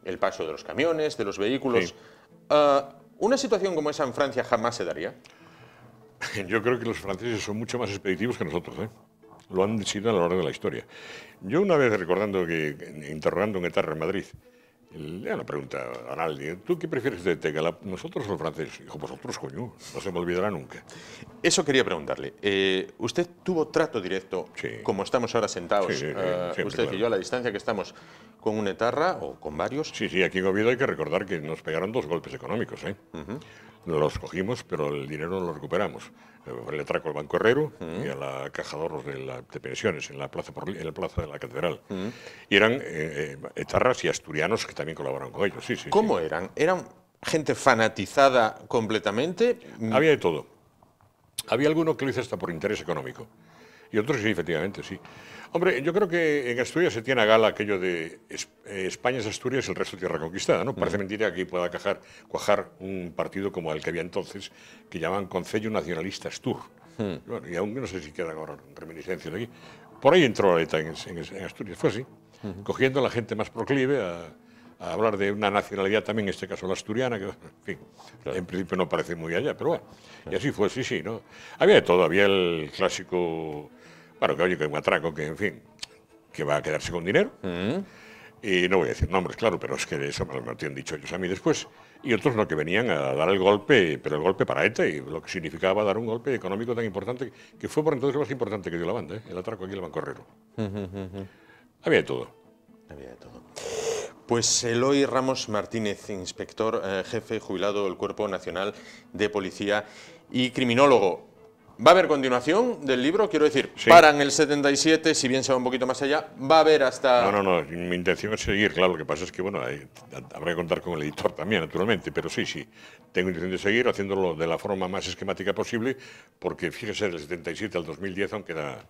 el paso de los camiones, de los vehículos. Eh, ¿Una situación como esa en Francia jamás se daría? (laughs) Yo creo que los franceses son mucho más expeditivos que nosotros. Lo han decidido a lo largo de la historia. Yo una vez recordando que, interrogando en etarra en Madrid, Lea la pregunta a Araldi, ¿tú qué prefieres de Tega? nosotros o los franceses? Hijo, vosotros, coño, no se me olvidará nunca. Eso quería preguntarle. Eh, ¿Usted tuvo trato directo, como estamos ahora sentados, eh, usted y yo, a la distancia que estamos, con una etarra o con varios? Sí, sí, aquí en Oviedo hay que recordar que nos pegaron dos golpes económicos. ¿eh? los cogimos, pero el dinero no lo recuperamos. Eh, le atraco al Banco Herrero mm. y a la Caja de Pensiones en la Plaza, en la plaza de la Catedral. Mm. Y eran etarras eh, eh, y asturianos que también colaboraron con ellos. ¿Cómo eran? ¿Eran gente fanatizada completamente? Había de todo. Había alguno que lo hizo hasta por interés económico. Y otros sí, efectivamente, sí. Hombre, yo creo que en Asturias se tiene a gala aquello de eh, España es Asturias, el resto tierra conquistada, ¿no? Parece mentira que pueda cajar, cuajar un partido como el que había entonces, que llaman Concello Nacionalista Astur. Hmm. y aún no sé si queda ahora reminiscencias de aquí. Por ahí entró la letra en, Asturias, fue así, cogiendo a la gente más proclive a, hablar de una nacionalidad también, en este caso la asturiana, que en fin, principio no parece muy allá, pero bueno, y así fue, sí, sí, ¿no? Había de todo, había el clásico bueno, que oye, que un atraco, que en fin, que va a quedarse con dinero. Mm. Y no voy a decir nombres, claro, pero es que eso me lo han dicho ellos a mí después. Y otros no, que venían a dar el golpe, pero el golpe para ETA, y lo que significaba dar un golpe económico tan importante, que fue por entonces lo más importante que dio la banda, ¿eh? el atraco aquí en el Banco mm-hmm. Había de todo. Había de todo. Pues Eloy Ramos Martínez, inspector eh, jefe jubilado del Cuerpo Nacional de Policía y criminólogo. Va a haber continuación del libro, quiero decir, para en el 77, si bien se va un poquito más allá, va a haber hasta... No, no, no, mi intención es seguir, claro, lo que pasa es que, bueno, habrá que contar con el editor también, naturalmente, pero sí, sí, tengo intención de seguir haciéndolo de la forma más esquemática posible, porque fíjese, del 77 al 2010 aún queda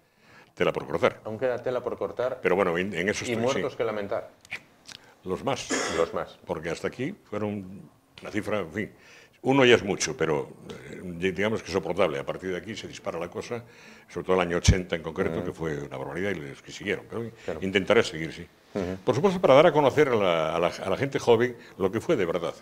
tela por cortar. Aún queda tela por cortar. Pero bueno, en, esos... Y muertos que lamentar. Los más. Los más. Porque hasta aquí fueron la cifra, en fin... Uno ya es mucho, pero eh, digamos que es soportable. A partir de aquí se dispara la cosa, sobre todo el año 80 en concreto, que fue una barbaridad y los que siguieron. Pero Intentaré seguir, sí. Por supuesto, para dar a conocer a la, gente joven lo que fue de verdad.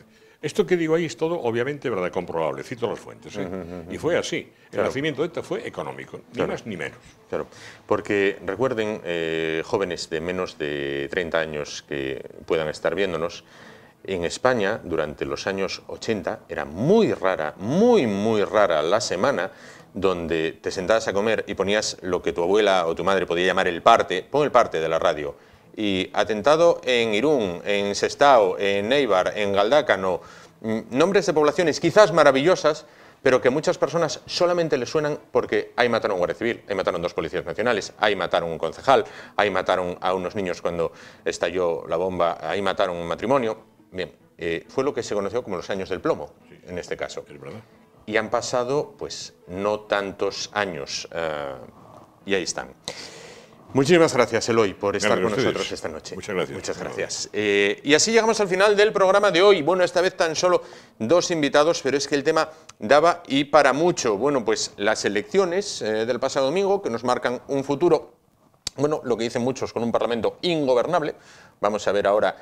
Esto que digo ahí es todo, obviamente, verdad comprobable. Cito las fuentes. ¿eh? y fue así. El nacimiento de esto fue económico, ni más ni menos. Claro, porque recuerden, eh, jóvenes de menos de 30 años que puedan estar viéndonos, en España durante los años 80 era muy rara, muy, muy rara la semana donde te sentabas a comer y ponías lo que tu abuela o tu madre podía llamar el parte, pon el parte de la radio. Y atentado en Irún, en Sestao, en neibar, en Galdácano, mm, nombres de poblaciones quizás maravillosas, pero que muchas personas solamente le suenan porque ahí mataron un guardia civil, ahí mataron dos policías nacionales, ahí mataron un concejal, ahí mataron a unos niños cuando estalló la bomba, ahí mataron un matrimonio. Bien, eh, fue lo que se conoció como los años del plomo, en este caso. el Y han pasado, pues, no tantos años. Eh, y ahí están. Muchísimas gracias, Eloy, por estar con nosotros esta noche. Muchas gracias. Muchas gracias. Eh, y así llegamos al final del programa de hoy. Bueno, esta vez tan solo dos invitados, pero es que el tema daba y para mucho. Bueno, pues las elecciones del pasado domingo, que nos marcan un futuro, bueno, lo que dicen muchos, con un Parlamento ingobernable. Vamos a ver ahora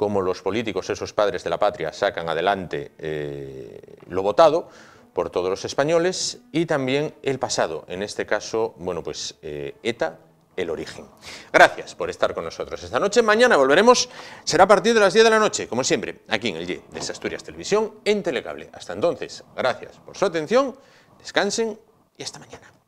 cómo los políticos, esos padres de la patria, sacan adelante eh, lo votado por todos los españoles y también el pasado, en este caso, bueno, pues eh, ETA, el origen. Gracias por estar con nosotros esta noche. Mañana volveremos, será a partir de las 10 de la noche, como siempre, aquí en el Y de Asturias Televisión en Telecable. Hasta entonces, gracias por su atención, descansen y hasta mañana.